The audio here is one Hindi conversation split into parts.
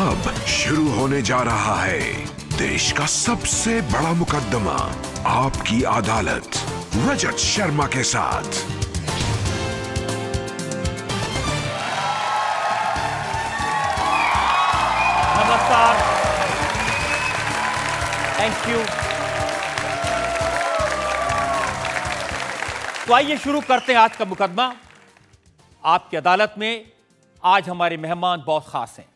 अब शुरू होने जा रहा है देश का सबसे बड़ा मुकदमा आपकी अदालत रजत शर्मा के साथ नमस्कार थैंक यू तो आइए शुरू करते हैं आज का मुकदमा आपकी अदालत में आज हमारे मेहमान बहुत खास हैं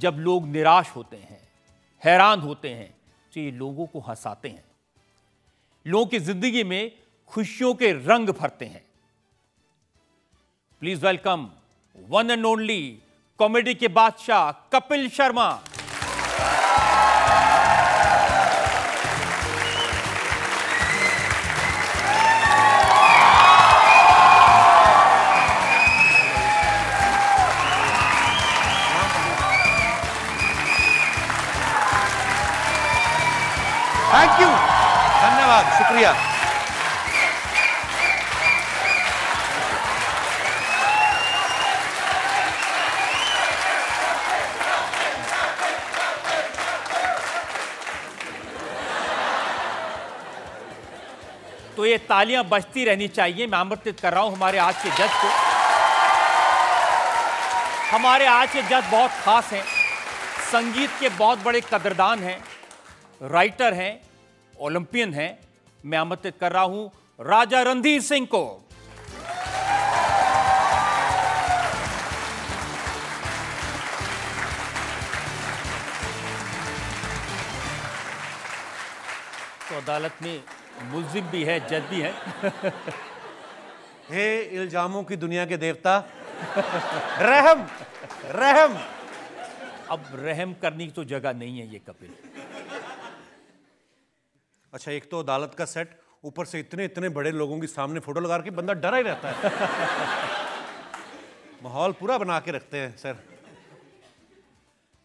जब लोग निराश होते हैं हैरान होते हैं तो ये लोगों को हंसाते हैं लोगों की जिंदगी में खुशियों के रंग भरते हैं please welcome one and only comedy के बादशाह कपिल शर्मा थैंक यू धन्यवाद शुक्रिया तो ये तालियां बजती रहनी चाहिए मैं आमंत्रित कर रहा हूं हमारे आज के जज को हमारे आज के जज बहुत खास हैं संगीत के बहुत बड़े कदरदान हैं राइटर हैं ओलंपियन हैं मैं आमंत्रित कर रहा हूं राजा रणधीर सिंह को तो अदालत में मुलजिम भी है जज भी है हे इल्जामों की दुनिया के देवता रहम रहम अब रहम करने की तो जगह नहीं है ये कपिल अच्छा एक तो अदालत का सेट ऊपर से इतने इतने बड़े लोगों के सामने फोटो लगा के बंदा डरा ही रहता है माहौल पूरा बना के रखते हैं सर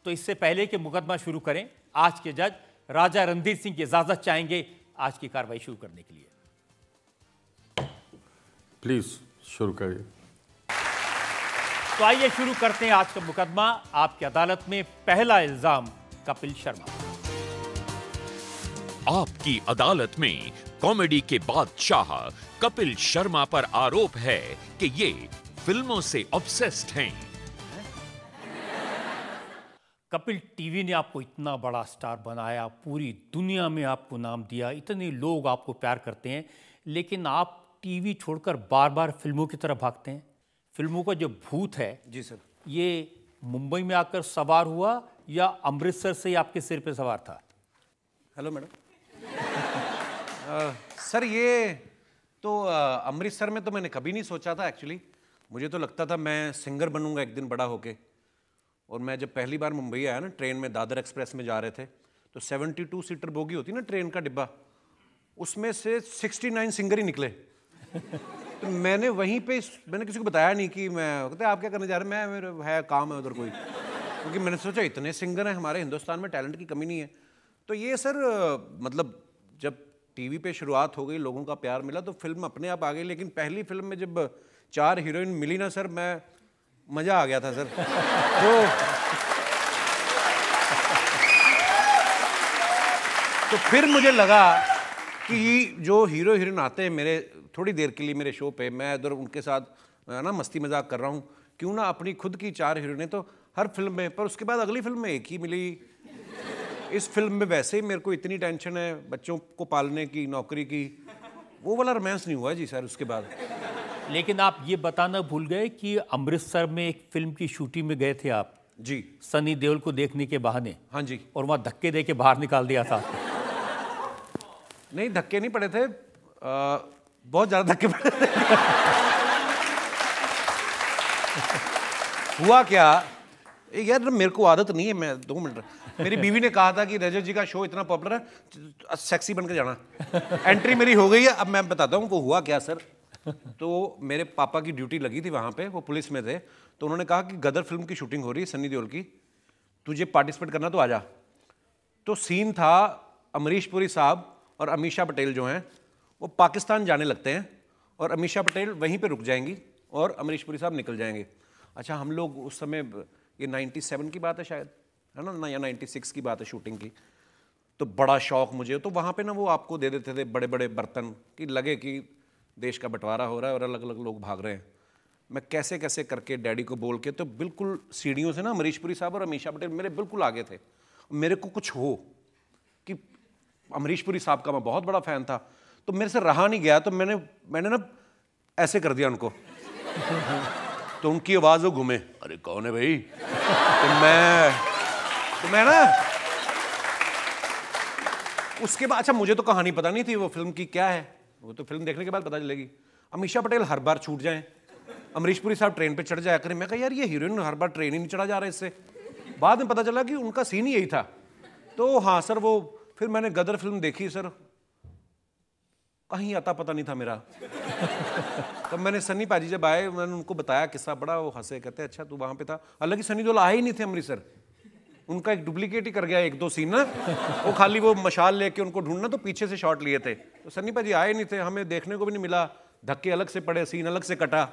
तो इससे पहले कि मुकदमा शुरू करें आज के जज राजा रणधीर सिंह की इजाजत चाहेंगे आज की कार्रवाई शुरू करने के लिए प्लीज शुरू करिए तो आइए शुरू करते हैं आज का मुकदमा आपकी अदालत में पहला इल्जाम कपिल शर्मा आपकी अदालत में कॉमेडी के बादशाह कपिल शर्मा पर आरोप है कि ये फिल्मों से ऑब्सेस्ड हैं कपिल टीवी ने आपको इतना बड़ा स्टार बनाया पूरी दुनिया में आपको नाम दिया इतने लोग आपको प्यार करते हैं लेकिन आप टीवी छोड़कर बार बार फिल्मों की तरफ भागते हैं फिल्मों का जो भूत है जी सर ये मुंबई में आकर सवार हुआ या अमृतसर से ही आपके सिर पे सवार था हेलो मैडम सर ये तो अमृतसर में तो मैंने कभी नहीं सोचा था एक्चुअली मुझे तो लगता था मैं सिंगर बनूंगा एक दिन बड़ा होके और मैं जब पहली बार मुंबई आया ना ट्रेन में दादर एक्सप्रेस में जा रहे थे तो 72 सीटर बोगी होती ना ट्रेन का डिब्बा उसमें से 69 सिंगर ही निकले तो मैंने वहीं पे मैंने किसी को बताया नहीं कि मैं कहते आप क्या करने जा रहे हैं मैं मेरे है काम है उधर कोई क्योंकि मैंने सोचा इतने सिंगर हैं हमारे हिंदुस्तान में टैलेंट की कमी नहीं है तो ये सर मतलब जब टीवी पे शुरुआत हो गई लोगों का प्यार मिला तो फिल्म अपने आप आ गई लेकिन पहली फिल्म में जब चार हीरोइन मिली ना सर मैं मज़ा आ गया था सर तो तो फिर मुझे लगा कि जो हीरो हीरोइन आते हैं मेरे थोड़ी देर के लिए मेरे शो पे मैं इधर उनके साथ ना मस्ती मजाक कर रहा हूँ क्यों ना अपनी खुद की चार हीरोइनें तो हर फिल्म में पर उसके बाद अगली फिल्म में एक ही मिली इस फिल्म में वैसे ही मेरे को इतनी टेंशन है बच्चों को पालने की नौकरी की वो वाला रोमांस नहीं हुआ जी सर उसके बाद लेकिन आप ये बताना भूल गए कि अमृतसर में एक फिल्म की शूटिंग में गए थे आप जी सनी देओल को देखने के बहाने हाँ जी और वहाँ धक्के दे के बाहर निकाल दिया था नहीं धक्के नहीं पड़े थे आ, बहुत ज़्यादा धक्के पड़े थे हुआ क्या यार मेरे को आदत नहीं है मैं दो मिनट मेरी बीवी ने कहा था कि रजत जी का शो इतना पॉपुलर है सेक्सी बन के जाना एंट्री मेरी हो गई है अब मैं बताता हूँ वो हुआ क्या सर तो मेरे पापा की ड्यूटी लगी थी वहाँ पे वो पुलिस में थे तो उन्होंने कहा कि गदर फिल्म की शूटिंग हो रही है सनी देओल की तुझे पार्टिसिपेट करना तो आ जा तो सीन था अमरीश पुरी साहब और अमीशा पटेल जो हैं वो पाकिस्तान जाने लगते हैं और अमीशा पटेल वहीं पर रुक जाएंगी और अमरीश पुरी साहब निकल जाएंगे अच्छा हम लोग उस समय ये 97 की बात है शायद है ना ना या 96 की बात है शूटिंग की तो बड़ा शौक मुझे तो वहाँ पे ना वो आपको दे देते थे बड़े बड़े बर्तन कि लगे कि देश का बंटवारा हो रहा है और अलग अलग लोग भाग रहे हैं मैं कैसे कैसे करके डैडी को बोल के तो बिल्कुल सीढ़ियों से ना अमरीशपुरी साहब और अमीशा पटेल मेरे बिल्कुल आगे थे मेरे को कुछ हो कि अमरीशपुरी साहब का मैं बहुत बड़ा फ़ैन था तो मेरे से रहा नहीं गया तो मैंने मैंने ना ऐसे कर दिया उनको तो उनकी आवाज़ वो घूमे अरे कौन है भाई तो मैं तो मैं ना उसके बाद अच्छा मुझे तो कहानी पता नहीं थी वो फिल्म की क्या है वो तो फिल्म देखने के बाद पता चलेगी अमीशा पटेल हर बार छूट जाए अमरीश पुरी साहब ट्रेन पे चढ़ जाया करें मैं कहा यार ये हीरोइन हर बार ट्रेन ही नहीं चढ़ा जा रहा इससे बाद में पता चला कि उनका सीन ही यही था तो हाँ सर वो फिर मैंने गदर फिल्म देखी सर कहीं आता पता नहीं था मेरा तब मैंने सनी पाजी जब आए मैंने उनको बताया किस्सा बड़ा वो हंसे कहते अच्छा तू वहाँ पे था हालांकि सनी दोल तो आए ही नहीं थे अमृतसर उनका एक डुप्लीकेट ही कर गया एक दो सीन ना वो खाली वो मशाल लेके उनको ढूंढना तो पीछे से शॉट लिए थे तो सनी पाजी आए नहीं थे हमें देखने को भी नहीं मिला धक्के अलग से पड़े सीन अलग से कटा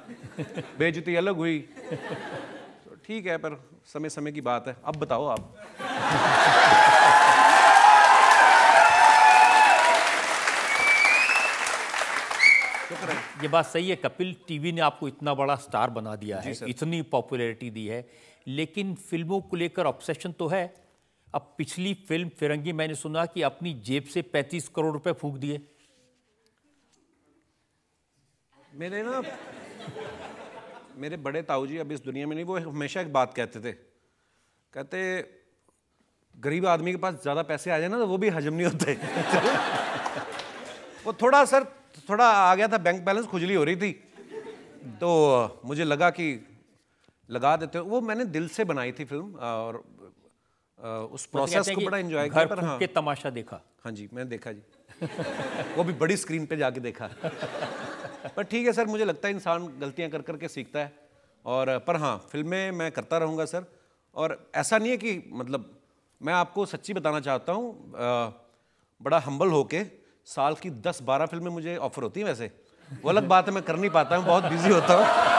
बेजती अलग हुई तो ठीक है पर समय समय की बात है अब बताओ आप शुक्र ये बात सही है कपिल टीवी ने आपको इतना बड़ा स्टार बना दिया है इतनी पॉपुलैरिटी दी है लेकिन फिल्मों को लेकर ऑब्सेशन तो है अब पिछली फिल्म फिरंगी मैंने सुना कि अपनी जेब से 35 करोड़ रुपए फूंक दिए मेरे ना मेरे बड़े ताऊजी अब इस दुनिया में नहीं वो हमेशा एक बात कहते थे कहते गरीब आदमी के पास ज़्यादा पैसे आ जाए ना तो वो भी हजम नहीं होते वो थोड़ा सर तो थोड़ा आ गया था बैंक बैलेंस खुजली हो रही थी तो मुझे लगा कि लगा देते वो मैंने दिल से बनाई थी फिल्म और उस प्रोसेस को बड़ा एंजॉय किया पर हाँ के तमाशा देखा हाँ जी मैंने देखा जी वो भी बड़ी स्क्रीन पे जाके देखा पर ठीक है सर मुझे लगता है इंसान गलतियां कर करके सीखता है और पर हाँ फिल्में मैं करता रहूँगा सर और ऐसा नहीं है कि मतलब मैं आपको सच्ची बताना चाहता हूँ बड़ा हम्बल होके साल की दस बारह फिल्में मुझे ऑफर होती हैं वैसे वो अलग बात है मैं कर नहीं पाता हूँ बहुत बिजी होता हूँ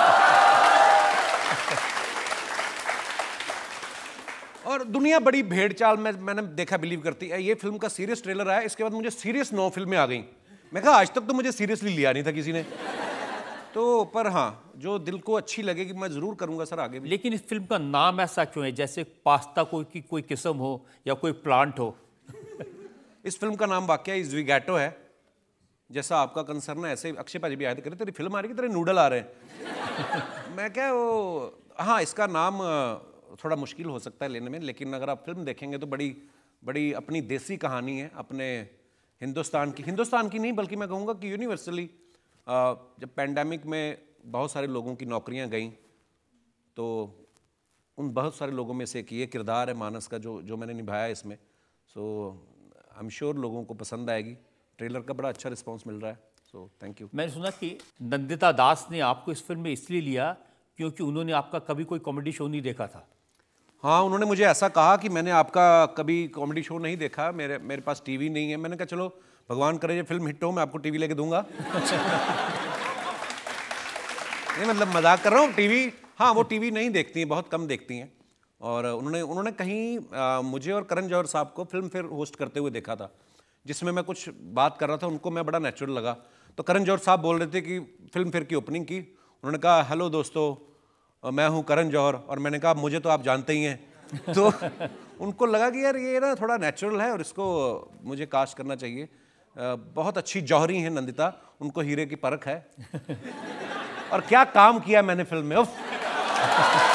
और दुनिया बड़ी भेड़ चाल में मैंने देखा बिलीव करती है ये फिल्म का सीरियस ट्रेलर आया इसके बाद मुझे सीरियस नौ फिल्में आ गई मैं कहा आज तक तो मुझे सीरियसली लिया नहीं था किसी ने तो पर हाँ जो दिल को अच्छी लगेगी मैं ज़रूर करूँगा सर आगे भी लेकिन इस फिल्म का नाम ऐसा क्यों है जैसे पास्ता कोई की कोई किस्म हो या कोई प्लांट हो इस फिल्म का नाम वाक्य इज इजविगैटो है जैसा आपका कंसर्न है ऐसे अक्षय पाजी भी आए थे कह तेरी फिल्म आ रही है तेरे नूडल आ रहे हैं मैं क्या वो हाँ इसका नाम थोड़ा मुश्किल हो सकता है लेने में लेकिन अगर आप फिल्म देखेंगे तो बड़ी बड़ी अपनी देसी कहानी है अपने हिंदुस्तान की हिंदुस्तान की नहीं बल्कि मैं कहूँगा कि यूनिवर्सली जब पैंडमिक में बहुत सारे लोगों की नौकरियाँ गईं तो उन बहुत सारे लोगों में से एक ये किरदार है मानस का जो जो मैंने निभाया इसमें सो आई एम श्योर लोगों को पसंद आएगी ट्रेलर का बड़ा अच्छा रिस्पॉन्स मिल रहा है सो थैंक यू मैंने सुना कि नंदिता दास ने आपको इस फिल्म में इसलिए लिया क्योंकि उन्होंने आपका कभी कोई कॉमेडी शो नहीं देखा था हाँ उन्होंने मुझे ऐसा कहा कि मैंने आपका कभी कॉमेडी शो नहीं देखा मेरे मेरे पास टीवी नहीं है मैंने कहा चलो भगवान करे ये फिल्म हिट हो मैं आपको टीवी लेके दूंगा नहीं मतलब मजाक कर रहा हूँ टीवी हाँ वो टीवी नहीं देखती हैं बहुत कम देखती हैं और उन्होंने उन्होंने कहीं आ, मुझे और करण जौहर साहब को फिल्म फेयर होस्ट करते हुए देखा था जिसमें मैं कुछ बात कर रहा था उनको मैं बड़ा नेचुरल लगा तो करण जौहर साहब बोल रहे थे कि फिल्म फेयर की ओपनिंग की उन्होंने कहा हेलो दोस्तों मैं हूँ करण जौहर और मैंने कहा मुझे तो आप जानते ही हैं तो उनको लगा कि यार ये ना थोड़ा नेचुरल है और इसको मुझे कास्ट करना चाहिए बहुत अच्छी जौहरी हैं नंदिता उनको हीरे की परख है और क्या काम किया मैंने फिल्म में उफ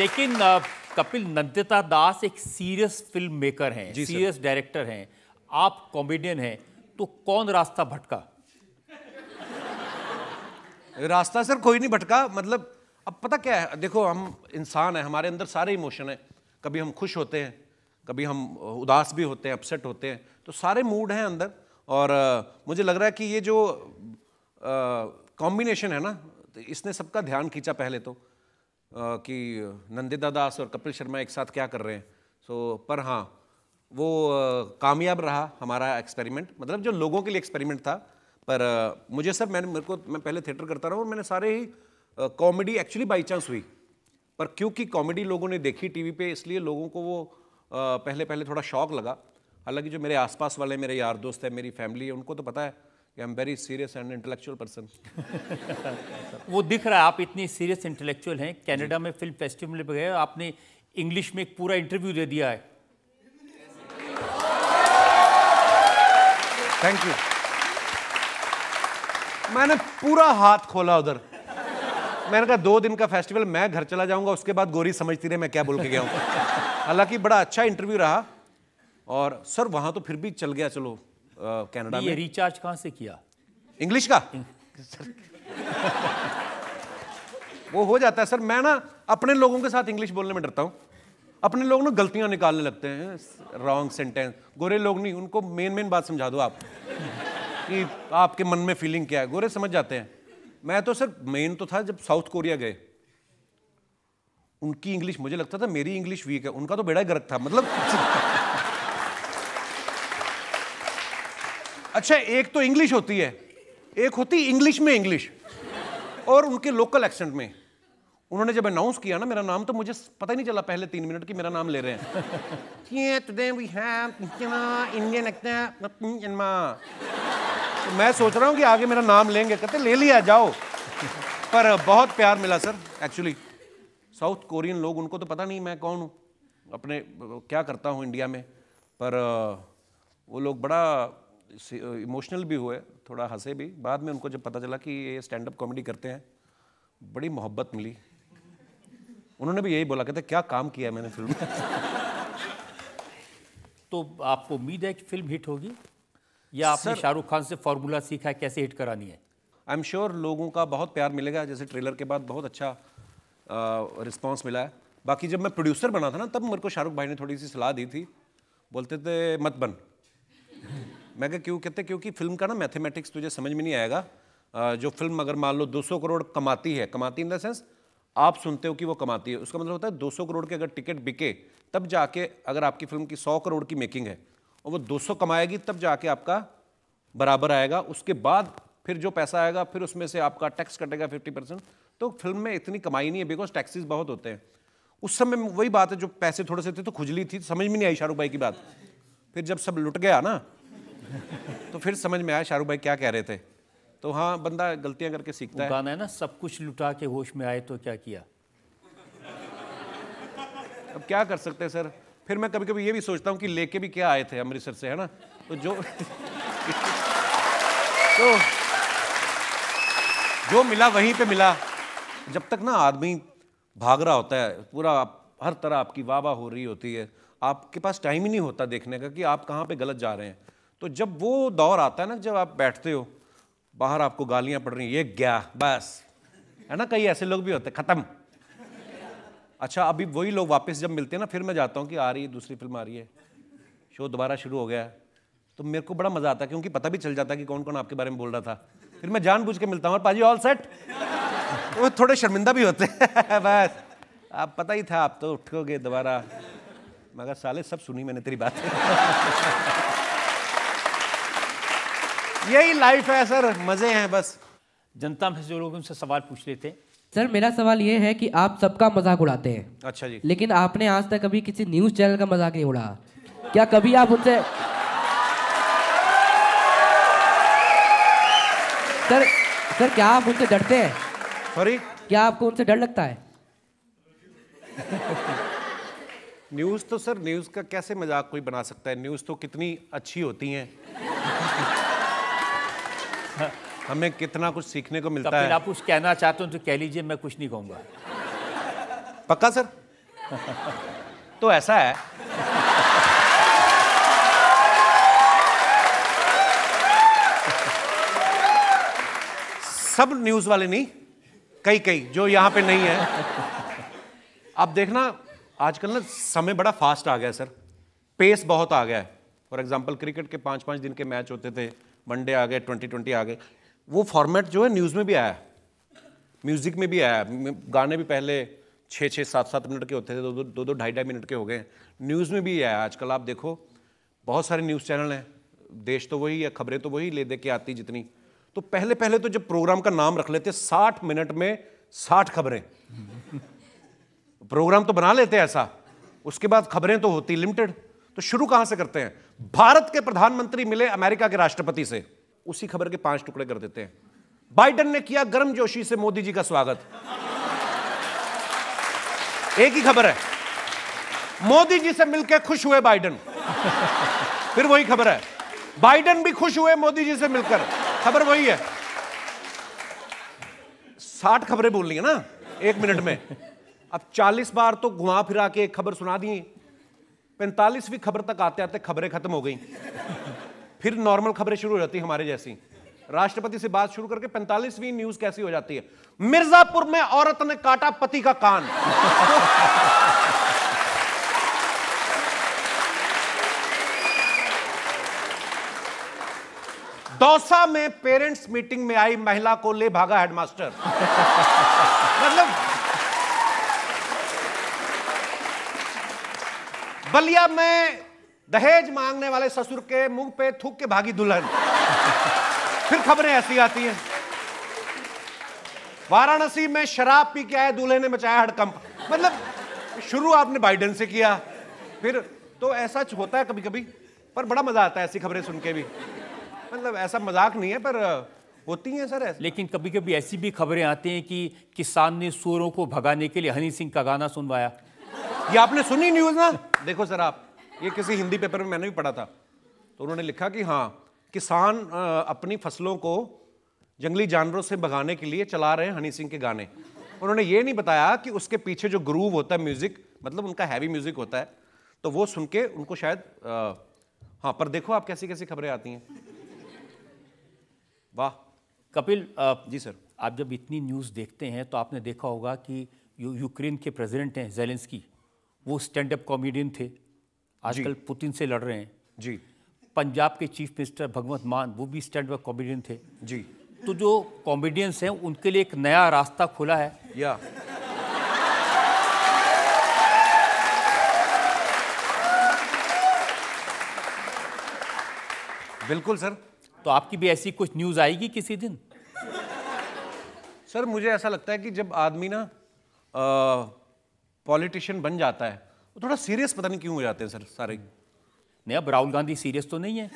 लेकिन कपिल नंदिता दास एक सीरियस फिल्म मेकर हैं सीरियस डायरेक्टर हैं आप कॉमेडियन हैं तो कौन रास्ता भटका रास्ता सर कोई नहीं भटका मतलब अब पता क्या है देखो हम इंसान हैं हमारे अंदर सारे इमोशन हैं कभी हम खुश होते हैं कभी हम उदास भी होते हैं अपसेट होते हैं तो सारे मूड हैं अंदर और आ, मुझे लग रहा है कि ये जो कॉम्बिनेशन है ना तो इसने सबका ध्यान खींचा पहले तो कि नंदिता दास और कपिल शर्मा एक साथ क्या कर रहे हैं सो पर हाँ वो कामयाब रहा हमारा एक्सपेरिमेंट मतलब जो लोगों के लिए एक्सपेरिमेंट था पर मुझे सर मैंने मेरे को मैं पहले थिएटर करता रहा और मैंने सारे ही कॉमेडी एक्चुअली बाई चांस हुई पर क्योंकि कॉमेडी लोगों ने देखी टीवी पे इसलिए लोगों को वो पहले पहले थोड़ा शौक लगा हालांकि जो मेरे आसपास वाले मेरे यार दोस्त हैं मेरी फैमिली है उनको तो पता है कि I am very serious and intellectual person वो दिख रहा है आप इतनी सीरियस इंटेलेक्चुअल हैं कनाडा में फिल्म फेस्टिवल पर गए आपने इंग्लिश में एक पूरा इंटरव्यू दे दिया है थैंक यू मैंने पूरा हाथ खोला उधर मैंने कहा दो दिन का फेस्टिवल मैं घर चला जाऊंगा उसके बाद गोरी समझती रही मैं क्या बोल के गया हूँ हालांकि बड़ा अच्छा इंटरव्यू रहा और सर वहाँ तो फिर भी चल गया चलो कनाडा में ये रिचार्ज कहाँ से किया इंग्लिश का वो हो जाता है सर मैं ना अपने लोगों के साथ इंग्लिश बोलने में डरता हूँ अपने लोग ना गलतियाँ निकालने लगते हैं रॉन्ग सेंटेंस गोरे लोग नहीं उनको मेन मेन बात समझा दो आप कि आपके मन में फीलिंग क्या है गोरे समझ जाते हैं मैं तो सर मेन तो था जब साउथ कोरिया गए उनकी इंग्लिश मुझे लगता था मेरी इंग्लिश वीक है उनका तो बेड़ा गर्क था मतलब अच्छा एक तो इंग्लिश होती है एक होती इंग्लिश में इंग्लिश और उनके लोकल एक्सेंट में उन्होंने जब अनाउंस किया ना मेरा नाम तो मुझे पता ही नहीं चला पहले तीन मिनट की मेरा नाम ले रहे हैं वी हैव इंडियन तो मैं सोच रहा हूँ कि आगे मेरा नाम लेंगे कहते ले लिया जाओ पर बहुत प्यार मिला सर एक्चुअली साउथ कोरियन लोग उनको तो पता नहीं मैं कौन हूँ अपने क्या करता हूँ इंडिया में पर वो लोग बड़ा इमोशनल भी हुए थोड़ा हंसे भी बाद में उनको जब पता चला कि ये स्टैंड अप कॉमेडी करते हैं बड़ी मोहब्बत मिली उन्होंने भी यही बोला कहते क्या काम किया मैंने फिल्म में तो आपको उम्मीद है कि फिल्म हिट होगी या आपने शाहरुख खान से फॉर्मूला सीखा है कैसे हिट करानी है आई एम श्योर लोगों का बहुत प्यार मिलेगा जैसे ट्रेलर के बाद बहुत अच्छा रिस्पॉन्स मिला है बाकी जब मैं प्रोड्यूसर बना था ना तब मेरे को शाहरुख भाई ने थोड़ी सी सलाह दी थी बोलते थे मत बन मैं क्या क्यों कहते क्योंकि फिल्म का ना मैथमेटिक्स तुझे समझ में नहीं आएगा जो फिल्म अगर मान लो 200 करोड़ कमाती है कमाती इन द सेंस आप सुनते हो कि वो कमाती है उसका मतलब होता है 200 करोड़ के अगर टिकट बिके तब जाके अगर आपकी फिल्म की 100 करोड़ की मेकिंग है और वो 200 कमाएगी तब जाके आपका बराबर आएगा उसके बाद फिर जो पैसा आएगा फिर उसमें से आपका टैक्स कटेगा फिफ्टी परसेंट तो फिल्म में इतनी कमाई नहीं है बिकॉज टैक्सीज बहुत होते हैं उस समय वही बात है जो पैसे थोड़े से थे तो खुजली थी समझ में नहीं आई शाहरुख भाई की बात फिर जब सब लुट गया ना तो फिर समझ में आया शाहरुख भाई क्या कह रहे थे तो हाँ बंदा गलतियां करके सीखता है गाना है ना सब कुछ लुटा के होश में आए तो क्या किया अब क्या कर सकते हैं सर फिर मैं कभी कभी ये भी सोचता हूँ कि लेके भी क्या आए थे अमृतसर से है ना तो जो तो जो मिला वहीं पे मिला जब तक ना आदमी भाग रहा होता है पूरा आप, हर तरह आपकी वाह वाह हो रही होती है आपके पास टाइम ही नहीं होता देखने का कि आप कहाँ पे गलत जा रहे हैं तो जब वो दौर आता है ना जब आप बैठते हो बाहर आपको गालियां पड़ रही ये गया बस है ना कई ऐसे लोग भी होते ख़त्म अच्छा अभी वही लोग वापस जब मिलते हैं ना फिर मैं जाता हूँ कि आ रही है दूसरी फिल्म आ रही है शो दोबारा शुरू हो गया है तो मेरे को बड़ा मज़ा आता है क्योंकि पता भी चल जाता है कि कौन कौन आपके बारे में बोल रहा था फिर मैं जान के मिलता हूँ और पाजी ऑल सेट वो थोड़े शर्मिंदा भी होते हैं बस आप पता ही था आप तो उठोगे दोबारा मगर साले सब सुनी मैंने तेरी बात यही लाइफ है सर मज़े हैं बस जनता में जो लोग उनसे सवाल पूछ लेते हैं सर मेरा सवाल ये है कि आप सबका मजाक उड़ाते हैं अच्छा जी लेकिन आपने आज तक कभी किसी न्यूज़ चैनल का मजाक नहीं उड़ा क्या कभी आप उनसे सर सर क्या आप उनसे डरते हैं सॉरी क्या आपको उनसे डर लगता है न्यूज़ तो सर न्यूज़ का कैसे मजाक कोई बना सकता है न्यूज़ तो कितनी अच्छी होती हैं हमें कितना कुछ सीखने को मिलता तो है आप कुछ कहना चाहते हो तो कह लीजिए मैं कुछ नहीं कहूंगा पक्का सर तो ऐसा है सब न्यूज़ वाले नहीं कई कई जो यहां पे नहीं है आप देखना आजकल ना समय बड़ा फास्ट आ गया सर पेस बहुत आ गया है फॉर एग्जाम्पल क्रिकेट के पांच पांच दिन के मैच होते थे वनडे आ गए ट्वेंटी ट्वेंटी आ गए वो फॉर्मेट जो है न्यूज़ में भी आया म्यूज़िक में भी आया गाने भी पहले छः छः सात सात मिनट के होते थे दो दो दो ढाई ढाई मिनट के हो गए न्यूज़ में भी आया आजकल आप देखो बहुत सारे न्यूज़ चैनल हैं देश तो वही है खबरें तो वही ले दे के आती जितनी तो पहले पहले तो जब प्रोग्राम का नाम रख लेते साठ मिनट में साठ खबरें प्रोग्राम तो बना लेते ऐसा उसके बाद खबरें तो होती लिमिटेड तो शुरू कहां से करते हैं भारत के प्रधानमंत्री मिले अमेरिका के राष्ट्रपति से उसी खबर के पांच टुकड़े कर देते हैं बाइडन ने किया गर्म जोशी से मोदी जी का स्वागत एक ही खबर है मोदी जी से मिलकर खुश हुए बाइडन फिर वही खबर है बाइडन भी खुश हुए मोदी जी से मिलकर खबर वही है साठ खबरें बोलनी है ना एक मिनट में अब चालीस बार तो घुमा फिरा के एक खबर सुना दी पैंतालीसवीं खबर तक आते आते खबरें खत्म हो गई फिर नॉर्मल खबरें शुरू हो जाती हमारे जैसी राष्ट्रपति से बात शुरू करके पैंतालीसवीं न्यूज कैसी हो जाती है मिर्जापुर में औरत ने काटा पति का कान दौसा में पेरेंट्स मीटिंग में आई महिला को ले भागा हेडमास्टर मतलब बलिया में दहेज मांगने वाले ससुर के मुंह पे थूक के भागी दुल्हन फिर खबरें ऐसी आती हैं वाराणसी में शराब पी के आए दूल्हे ने मचाया हड़कंप मतलब शुरू आपने बाइडन से किया फिर तो ऐसा होता है कभी कभी पर बड़ा मजा आता है ऐसी खबरें सुन के भी मतलब ऐसा मजाक नहीं है पर होती हैं सर ऐसा लेकिन कभी कभी ऐसी भी खबरें आती हैं कि किसान ने सूरों को भगाने के लिए हनी सिंह का गाना सुनवाया ये आपने सुनी न्यूज़ ना देखो सर आप ये किसी हिंदी पेपर में मैंने भी पढ़ा था तो उन्होंने लिखा कि हाँ किसान अपनी फसलों को जंगली जानवरों से भगाने के लिए चला रहे हैं हनी सिंह के गाने उन्होंने ये नहीं बताया कि उसके पीछे जो ग्रूव होता है म्यूज़िक मतलब उनका हैवी म्यूज़िक होता है तो वो सुन के उनको शायद आ, हाँ पर देखो आप कैसी कैसी खबरें आती हैं वाह कपिल आ, जी सर आप जब इतनी न्यूज़ देखते हैं तो आपने देखा होगा कि यू, यूक्रेन के प्रेसिडेंट हैं जेलेंस्की वो स्टैंड अप कॉमेडियन थे आजकल पुतिन से लड़ रहे हैं जी पंजाब के चीफ मिनिस्टर भगवंत मान वो भी स्टैंड अप कॉमेडियन थे जी तो जो कॉमेडियंस हैं उनके लिए एक नया रास्ता खुला है या बिल्कुल सर तो आपकी भी ऐसी कुछ न्यूज़ आएगी किसी दिन सर मुझे ऐसा लगता है कि जब आदमी ना आ... पॉलिटिशियन बन जाता है वो थोड़ा सीरियस पता नहीं क्यों हो जाते हैं सर सारे नहीं अब राहुल गांधी सीरियस तो नहीं है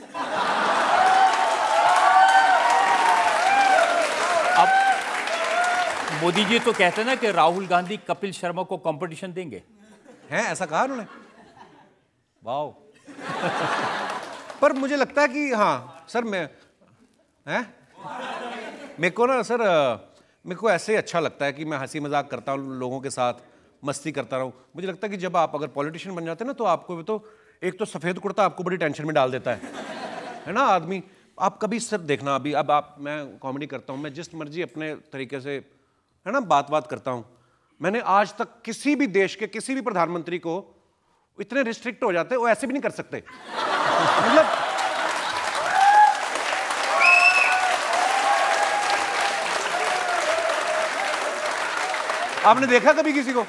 अब मोदी जी तो कहते हैं ना कि राहुल गांधी कपिल शर्मा को कंपटीशन देंगे हैं ऐसा कहा उन्होंने वाओ पर मुझे लगता है कि हाँ सर मैं हैं मेरे को ना सर मेरे को ऐसे ही अच्छा लगता है कि मैं हंसी मजाक करता हूँ लोगों के साथ मस्ती करता रहूँ मुझे लगता है कि जब आप अगर पॉलिटिशियन बन जाते हैं ना तो आपको तो एक तो सफ़ेद कुर्ता आपको बड़ी टेंशन में डाल देता है है ना आदमी आप कभी सिर्फ देखना अभी अब आप मैं कॉमेडी करता हूँ मैं जिस मर्जी अपने तरीके से है ना बात बात करता हूँ मैंने आज तक किसी भी देश के किसी भी प्रधानमंत्री को इतने रिस्ट्रिक्ट हो जाते वो ऐसे भी नहीं कर सकते मतलब आपने देखा कभी किसी को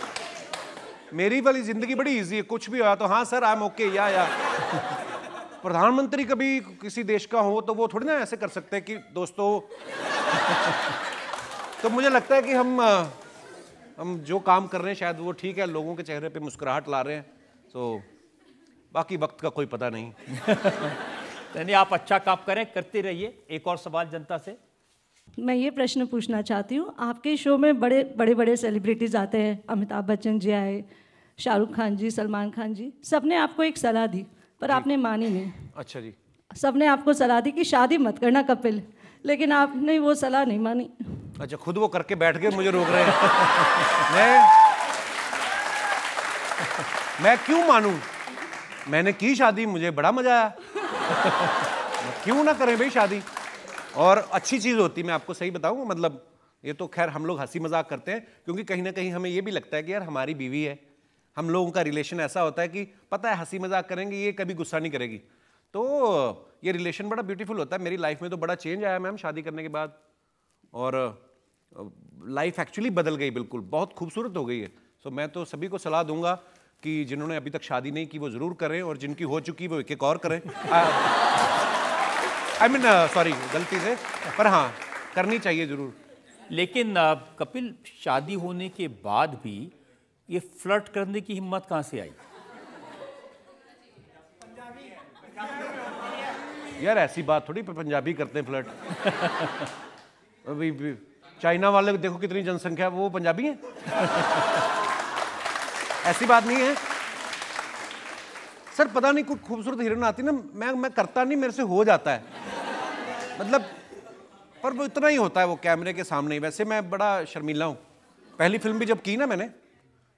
मेरी वाली जिंदगी बड़ी इजी है कुछ भी होया तो हाँ सर आई एम ओके या या प्रधानमंत्री कभी किसी देश का हो तो वो थोड़ी ना ऐसे कर सकते हैं कि दोस्तों तो मुझे लगता है कि हम हम जो काम कर रहे हैं शायद वो ठीक है लोगों के चेहरे पे मुस्कुराहट ला रहे हैं तो बाकी वक्त का कोई पता नहीं तो यानी आप अच्छा काम करें करते रहिए एक और सवाल जनता से मैं ये प्रश्न पूछना चाहती हूँ आपके शो में बड़े बड़े बड़े सेलिब्रिटीज़ आते हैं अमिताभ बच्चन जी आए शाहरुख खान जी सलमान खान जी सब ने आपको एक सलाह दी पर आपने मानी नहीं अच्छा जी सब ने आपको सलाह दी कि शादी मत करना कपिल लेकिन आपने वो सलाह नहीं मानी अच्छा खुद वो करके बैठ गए मुझे रोक रहे हैं मैं मैं क्यों मानूं मैंने की शादी मुझे बड़ा मजा आया क्यों ना करें भाई शादी और अच्छी चीज़ होती मैं आपको सही बताऊँ मतलब ये तो खैर हम लोग हंसी मजाक करते हैं क्योंकि कहीं ना कहीं हमें ये भी लगता है कि यार हमारी बीवी है हम लोगों का रिलेशन ऐसा होता है कि पता है हंसी मजाक करेंगे ये कभी गुस्सा नहीं करेगी तो ये रिलेशन बड़ा ब्यूटीफुल होता है मेरी लाइफ में तो बड़ा चेंज आया मैम शादी करने के बाद और लाइफ एक्चुअली बदल गई बिल्कुल बहुत खूबसूरत हो गई है सो मैं तो सभी को सलाह दूंगा कि जिन्होंने अभी तक शादी नहीं की वो ज़रूर करें और जिनकी हो चुकी वो एक एक और करें आई मीन सॉरी गलती से पर हाँ करनी चाहिए जरूर लेकिन uh, कपिल शादी होने के बाद भी ये फ्लर्ट करने की हिम्मत कहाँ से आई यार ऐसी बात थोड़ी पंजाबी करते हैं फ्लर्ट अभी चाइना वाले देखो कितनी जनसंख्या है वो पंजाबी हैं ऐसी बात नहीं है सर पता नहीं कुछ खूबसूरत हिरन आती ना मैं मैं करता नहीं मेरे से हो जाता है मतलब पर वो इतना ही होता है वो कैमरे के सामने ही वैसे मैं बड़ा शर्मिला हूँ पहली फिल्म भी जब की ना मैंने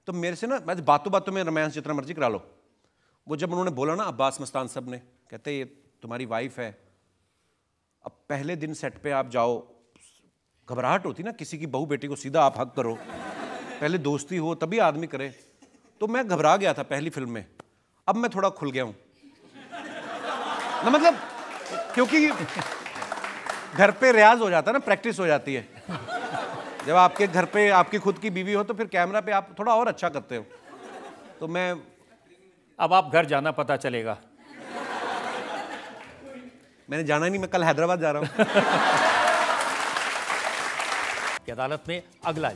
तो मेरे से ना मैं बातों बातों में रोमांस जितना मर्जी करा लो वो जब उन्होंने बोला ना अब्बास मस्तान सब ने कहते ये तुम्हारी वाइफ है अब पहले दिन सेट पे आप जाओ घबराहट होती ना किसी की बहू बेटी को सीधा आप हक करो पहले दोस्ती हो तभी आदमी करे तो मैं घबरा गया था पहली फिल्म में अब मैं थोड़ा खुल गया हूं ना मतलब क्योंकि घर पे रियाज हो जाता है ना प्रैक्टिस हो जाती है जब आपके घर पे आपकी खुद की बीवी हो तो फिर कैमरा पे आप थोड़ा और अच्छा करते हो तो मैं अब आप घर जाना पता चलेगा मैंने जाना नहीं मैं कल हैदराबाद जा रहा हूं अदालत में अगला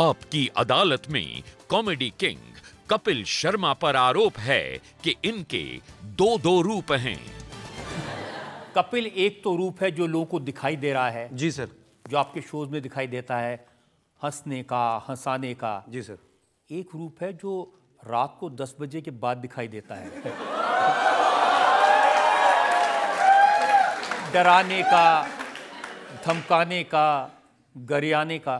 आपकी अदालत में कॉमेडी किंग कपिल शर्मा पर आरोप है कि इनके दो दो रूप हैं कपिल एक तो रूप है जो लोगों को दिखाई दे रहा है जी सर जो आपके शोज में दिखाई देता है हंसने का हंसाने का जी सर एक रूप है जो रात को दस बजे के बाद दिखाई देता है डराने का धमकाने का गरियाने का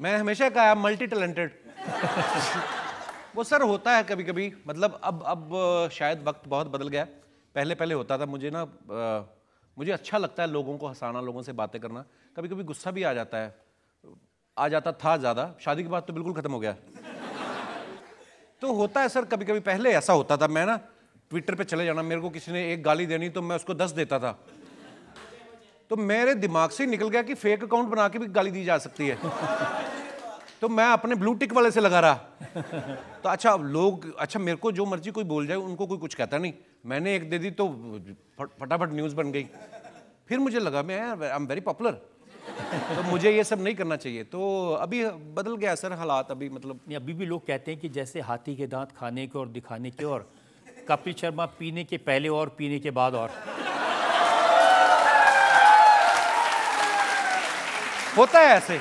मैं हमेशा कहा मल्टी टैलेंटेड वो सर होता है कभी कभी मतलब अब अब शायद वक्त बहुत बदल गया पहले पहले होता था मुझे ना मुझे अच्छा लगता है लोगों को हंसाना लोगों से बातें करना कभी कभी गुस्सा भी आ जाता है आ जाता था ज़्यादा शादी के बाद तो बिल्कुल ख़त्म हो गया तो होता है सर कभी कभी पहले ऐसा होता था मैं ना ट्विटर पे चले जाना मेरे को किसी ने एक गाली देनी तो मैं उसको दस देता था तो मेरे दिमाग से निकल गया कि फेक अकाउंट बना के भी गाली दी जा सकती है तो मैं अपने ब्लू टिक वाले से लगा रहा तो अच्छा लोग अच्छा मेरे को जो मर्जी कोई बोल जाए उनको कोई कुछ कहता नहीं मैंने एक दे दी तो फटाफट न्यूज़ बन गई फिर मुझे लगा मैं आई एम वेरी पॉपुलर तो मुझे ये सब नहीं करना चाहिए तो अभी बदल गया सर हालात अभी मतलब अभी भी लोग कहते हैं कि जैसे हाथी के दांत खाने के और दिखाने के और कपिल शर्मा पीने के पहले और पीने के बाद और होता है ऐसे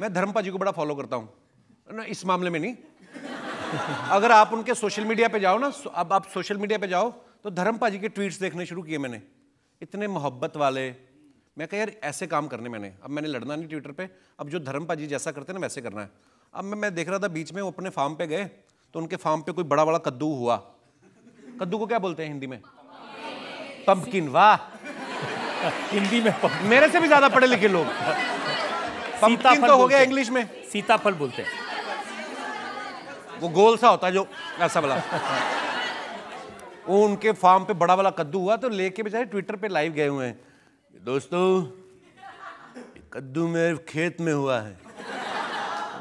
मैं धर्मपा जी को बड़ा फॉलो करता हूँ ना इस मामले में नहीं अगर आप उनके सोशल मीडिया पे जाओ ना अब आप सोशल मीडिया पे जाओ तो धर्मपा जी के ट्वीट्स देखने शुरू किए मैंने इतने मोहब्बत वाले मैं कह यार ऐसे काम करने मैंने अब मैंने लड़ना नहीं ट्विटर पे अब जो धर्मपा जी जैसा करते ना वैसे करना है अब मैं मैं देख रहा था बीच में वो अपने फार्म पे गए तो उनके फार्म पे कोई बड़ा बड़ा कद्दू हुआ कद्दू को क्या बोलते हैं हिंदी में पंपकिन वाह हिंदी में मेरे से भी ज्यादा पढ़े लिखे लोग पंपकिन तो हो गया इंग्लिश में सीताफल बोलते हैं वो गोल सा होता है जो ऐसा वाला वो उनके फार्म पे बड़ा वाला कद्दू हुआ तो लेके बेचारे ट्विटर पे लाइव गए हुए हैं दोस्तों कद्दू मेरे खेत में हुआ है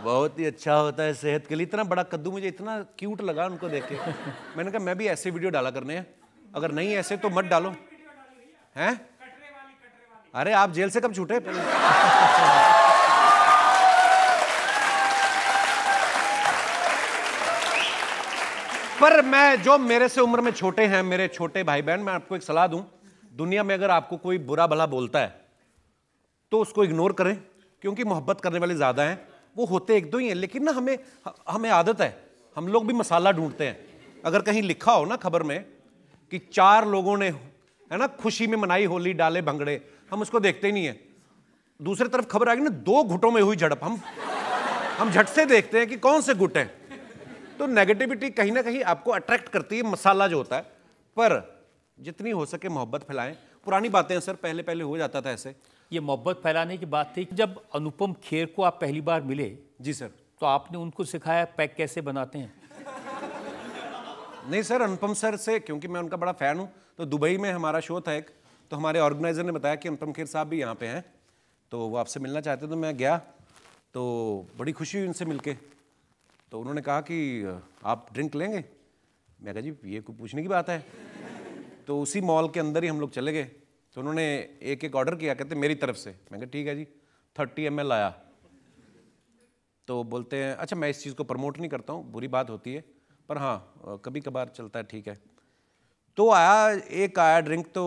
बहुत ही अच्छा होता है सेहत के लिए इतना बड़ा कद्दू मुझे इतना क्यूट लगा उनको देख के मैंने कहा मैं भी ऐसे वीडियो डाला करने हैं अगर नहीं ऐसे तो मत डालो हैं अरे आप जेल से कब छूटे पर मैं जो मेरे से उम्र में छोटे हैं मेरे छोटे भाई बहन मैं आपको एक सलाह दूं दुनिया में अगर आपको कोई बुरा भला बोलता है तो उसको इग्नोर करें क्योंकि मोहब्बत करने वाले ज़्यादा हैं वो होते एक दो ही हैं लेकिन ना हमें हमें आदत है हम लोग भी मसाला ढूंढते हैं अगर कहीं लिखा हो ना खबर में कि चार लोगों ने है ना खुशी में मनाई होली डाले भंगड़े हम उसको देखते ही नहीं है दूसरी तरफ खबर आ गई ना दो घुटों में हुई झड़प हम हम झट से देखते हैं कि कौन से गुट हैं तो नेगेटिविटी कहीं ना कहीं आपको अट्रैक्ट करती है मसाला जो होता है पर जितनी हो सके मोहब्बत फैलाएं पुरानी बातें सर पहले पहले हो जाता था ऐसे ये मोहब्बत फैलाने की बात थी जब अनुपम खेर को आप पहली बार मिले जी सर तो आपने उनको सिखाया पैक कैसे बनाते हैं नहीं सर अनुपम सर से क्योंकि मैं उनका बड़ा फ़ैन हूँ तो दुबई में हमारा शो था एक तो हमारे ऑर्गेनाइज़र ने बताया कि अनुपम खेर साहब भी यहाँ पे हैं तो वो आपसे मिलना चाहते तो मैं गया तो बड़ी खुशी हुई उनसे मिलके तो उन्होंने कहा कि आप ड्रिंक लेंगे मैं कहा जी ये कोई पूछने की बात है तो उसी मॉल के अंदर ही हम लोग चले गए तो उन्होंने एक एक ऑर्डर किया कहते मेरी तरफ से मैं कहा ठीक है जी थर्टी एम एल आया तो बोलते हैं अच्छा मैं इस चीज़ को प्रमोट नहीं करता हूँ बुरी बात होती है पर हाँ कभी कभार चलता है ठीक है तो आया एक आया ड्रिंक तो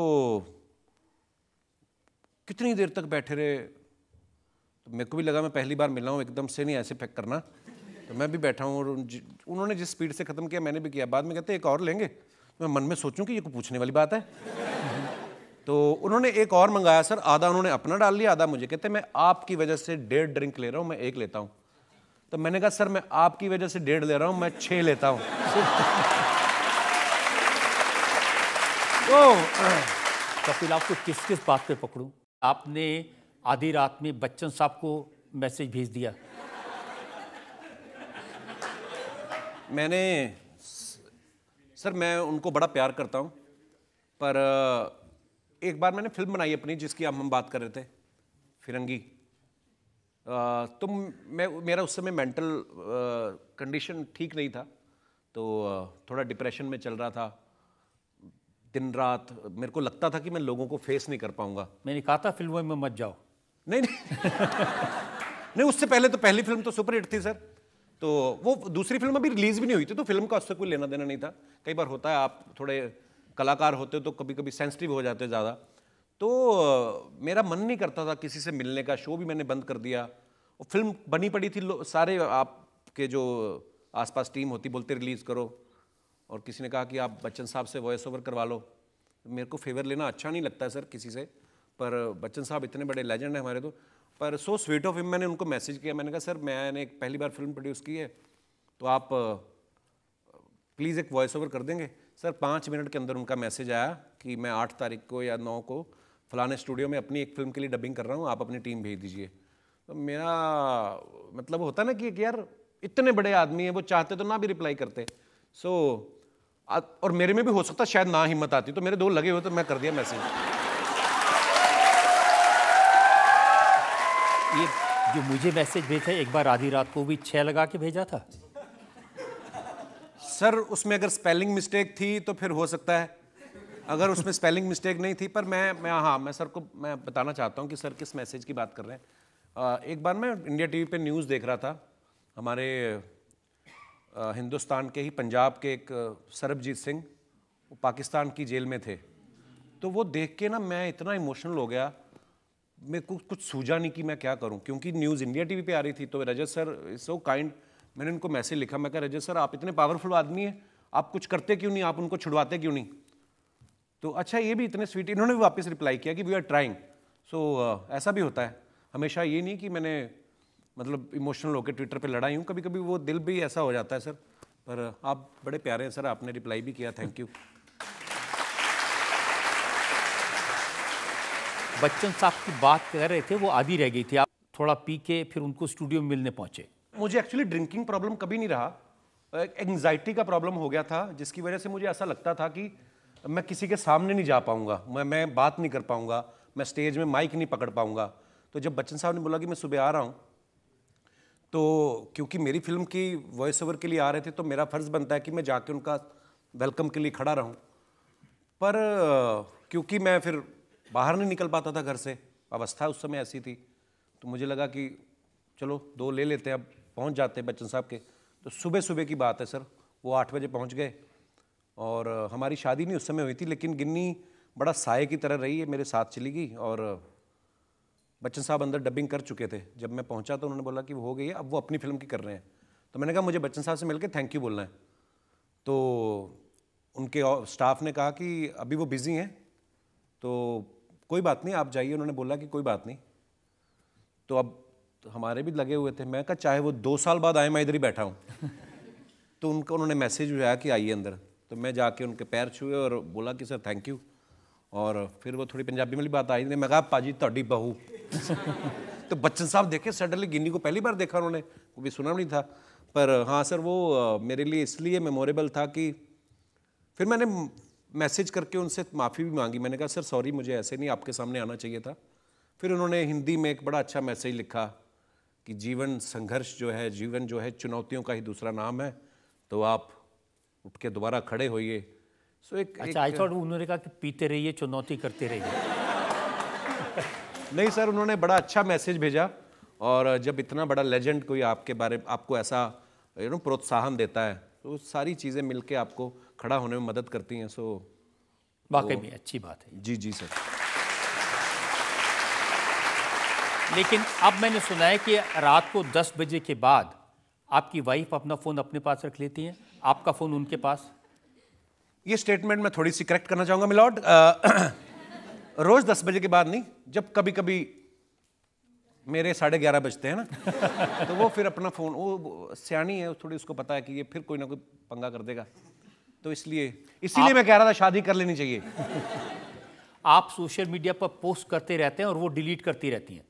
कितनी देर तक बैठे रहे तो मेरे को भी लगा मैं पहली बार मिला हूँ एकदम से नहीं ऐसे पैक करना तो मैं भी बैठा हूँ और उन्होंने जिस स्पीड से ख़त्म किया मैंने भी किया बाद में कहते एक और लेंगे तो मैं मन में सोचूं कि ये को पूछने वाली बात है तो उन्होंने एक और मंगाया सर आधा उन्होंने अपना डाल लिया आधा मुझे कहते मैं आपकी वजह से डेढ़ ड्रिंक ले रहा हूँ मैं एक लेता हूँ तो मैंने कहा सर मैं आपकी वजह से डेढ़ ले रहा हूँ मैं छः लेता हूँ तो, तो आपको किस किस बात पे पकड़ूं आपने आधी रात में बच्चन साहब को मैसेज भेज दिया मैंने सर मैं उनको बड़ा प्यार करता हूँ पर एक बार मैंने फिल्म बनाई अपनी जिसकी हम हम बात कर रहे थे फिरंगी तुम तो मैं मेरा उस समय मेंटल कंडीशन ठीक नहीं था तो थोड़ा डिप्रेशन में चल रहा था दिन रात मेरे को लगता था कि मैं लोगों को फेस नहीं कर पाऊंगा मैंने कहा था फिल्मों में मत जाओ नहीं नहीं नहीं उससे पहले तो पहली फिल्म तो सुपरहिट थी सर तो वो दूसरी फिल्म अभी रिलीज भी नहीं हुई थी तो फिल्म का उससे कोई लेना देना नहीं था कई बार होता है आप थोड़े कलाकार होते हो तो कभी कभी सेंसिटिव हो जाते हो ज़्यादा तो मेरा मन नहीं करता था किसी से मिलने का शो भी मैंने बंद कर दिया और फिल्म बनी पड़ी थी सारे आपके जो आसपास टीम होती बोलते रिलीज़ करो और किसी ने कहा कि आप बच्चन साहब से वॉइस ओवर करवा लो मेरे को फेवर लेना अच्छा नहीं लगता है सर किसी से पर बच्चन साहब इतने बड़े लेजेंड हैं हमारे तो पर सो स्वीट ऑफ हिम मैंने उनको मैसेज किया मैंने कहा सर मैंने एक पहली बार फिल्म प्रोड्यूस की है तो आप प्लीज़ एक वॉइस ओवर कर देंगे सर पाँच मिनट के अंदर उनका मैसेज आया कि मैं आठ तारीख को या नौ को फलाने स्टूडियो में अपनी एक फ़िल्म के लिए डबिंग कर रहा हूँ आप अपनी टीम भेज दीजिए तो मेरा मतलब होता ना कि यार इतने बड़े आदमी हैं वो चाहते तो ना भी रिप्लाई करते सो so, और मेरे में भी हो सकता शायद ना हिम्मत आती तो मेरे दो लगे हुए तो मैं कर दिया मैसेज ये जो मुझे मैसेज भेजा एक बार आधी रात को भी छः लगा के भेजा था सर उसमें अगर स्पेलिंग मिस्टेक थी तो फिर हो सकता है अगर उसमें स्पेलिंग मिस्टेक नहीं थी पर मैं मैं हाँ मैं सर को मैं बताना चाहता हूँ कि सर किस मैसेज की बात कर रहे हैं एक बार मैं इंडिया टीवी पे न्यूज़ देख रहा था हमारे हिंदुस्तान के ही पंजाब के एक सरबजीत सिंह वो पाकिस्तान की जेल में थे तो वो देख के ना मैं इतना इमोशनल हो गया मेरे को कुछ सूझा नहीं कि मैं क्या करूं क्योंकि न्यूज़ इंडिया टीवी पे आ रही थी तो Rajat sir is so kind मैंने उनको मैसेज लिखा मैं कहा रजत सर आप इतने पावरफुल आदमी हैं आप कुछ करते क्यों नहीं आप उनको छुड़वाते क्यों नहीं तो अच्छा ये भी इतने स्वीट इन्होंने भी वापस रिप्लाई किया कि वी आर ट्राइंग सो ऐसा भी होता है हमेशा ये नहीं कि मैंने मतलब इमोशनल होकर ट्विटर पे लड़ाई हूँ कभी कभी वो दिल भी ऐसा हो जाता है सर पर आप बड़े प्यारे हैं सर आपने रिप्लाई भी किया थैंक यू बच्चन साहब की बात कर रहे थे वो आधी रह गई थी आप थोड़ा पी के फिर उनको स्टूडियो में मिलने पहुंचे मुझे एक्चुअली ड्रिंकिंग प्रॉब्लम कभी नहीं रहा एंग्जाइटी का प्रॉब्लम हो गया था जिसकी वजह से मुझे ऐसा लगता था कि मैं किसी के सामने नहीं जा पाऊंगा मैं मैं बात नहीं कर पाऊंगा मैं स्टेज में माइक नहीं पकड़ पाऊंगा तो जब बच्चन साहब ने बोला कि मैं सुबह आ रहा हूँ तो क्योंकि मेरी फिल्म की वॉइस ओवर के लिए आ रहे थे तो मेरा फ़र्ज़ बनता है कि मैं जाके उनका वेलकम के लिए खड़ा रहूँ पर क्योंकि मैं फिर बाहर नहीं निकल पाता था घर से अवस्था उस समय ऐसी थी तो मुझे लगा कि चलो दो ले लेते हैं अब पहुँच जाते हैं बच्चन साहब के तो सुबह सुबह की बात है सर वो आठ बजे पहुँच गए और हमारी शादी नहीं उस समय हुई थी लेकिन गिन्नी बड़ा साय की तरह रही है मेरे साथ चली गई और बच्चन साहब अंदर डबिंग कर चुके थे जब मैं पहुंचा तो उन्होंने बोला कि वो हो गई है अब वो अपनी फिल्म की कर रहे हैं तो मैंने कहा मुझे बच्चन साहब से मिलकर थैंक यू बोलना है तो उनके स्टाफ ने कहा कि अभी वो बिज़ी हैं तो कोई बात नहीं आप जाइए उन्होंने बोला कि कोई बात नहीं तो अब तो हमारे भी लगे हुए थे मैं कहा चाहे वो दो साल बाद आए मैं इधर ही बैठा हूँ तो उनका उन्होंने मैसेज भेजा कि आइए अंदर तो मैं जाके उनके पैर छुए और बोला कि सर थैंक यू और फिर वो थोड़ी पंजाबी में भी बात ਨੇ तो मैं कहा पाजी थोड़ी बहू तो बच्चन साहब देखे सडनली गिनी को पहली बार देखा उन्होंने वो भी सुना नहीं था पर हाँ सर वो मेरे लिए इसलिए मेमोरेबल था कि फिर मैंने मैसेज करके उनसे माफ़ी भी मांगी मैंने कहा सर सॉरी मुझे ऐसे नहीं आपके सामने आना चाहिए था फिर उन्होंने हिंदी में एक बड़ा अच्छा मैसेज लिखा कि जीवन संघर्ष जो है जीवन जो है चुनौतियों का ही दूसरा नाम है तो आप उठ के दोबारा खड़े होइए सो एक अच्छा आई थॉट उन्होंने कहा कि पीते रहिए चुनौती करते रहिए नहीं सर उन्होंने बड़ा अच्छा मैसेज भेजा और जब इतना बड़ा लेजेंड कोई आपके बारे आपको ऐसा यू नो प्रोत्साहन देता है तो सारी चीज़ें मिलके आपको खड़ा होने में मदद करती हैं सो वाकई में अच्छी बात है जी जी सर लेकिन अब मैंने सुना है कि रात को 10 बजे के बाद आपकी वाइफ अपना फ़ोन अपने पास रख लेती हैं आपका फ़ोन उनके पास ये स्टेटमेंट मैं थोड़ी सी करेक्ट करना चाहूंगा मिलॉर्ड uh, रोज़ दस बजे के बाद नहीं जब कभी कभी मेरे साढ़े ग्यारह बजते हैं ना तो वो फिर अपना फ़ोन वो सियानी है थोड़ी उसको पता है कि ये फिर कोई ना कोई पंगा कर देगा तो इसलिए इसीलिए मैं कह रहा था शादी कर लेनी चाहिए आप सोशल मीडिया पर पोस्ट करते रहते हैं और वो डिलीट करती रहती हैं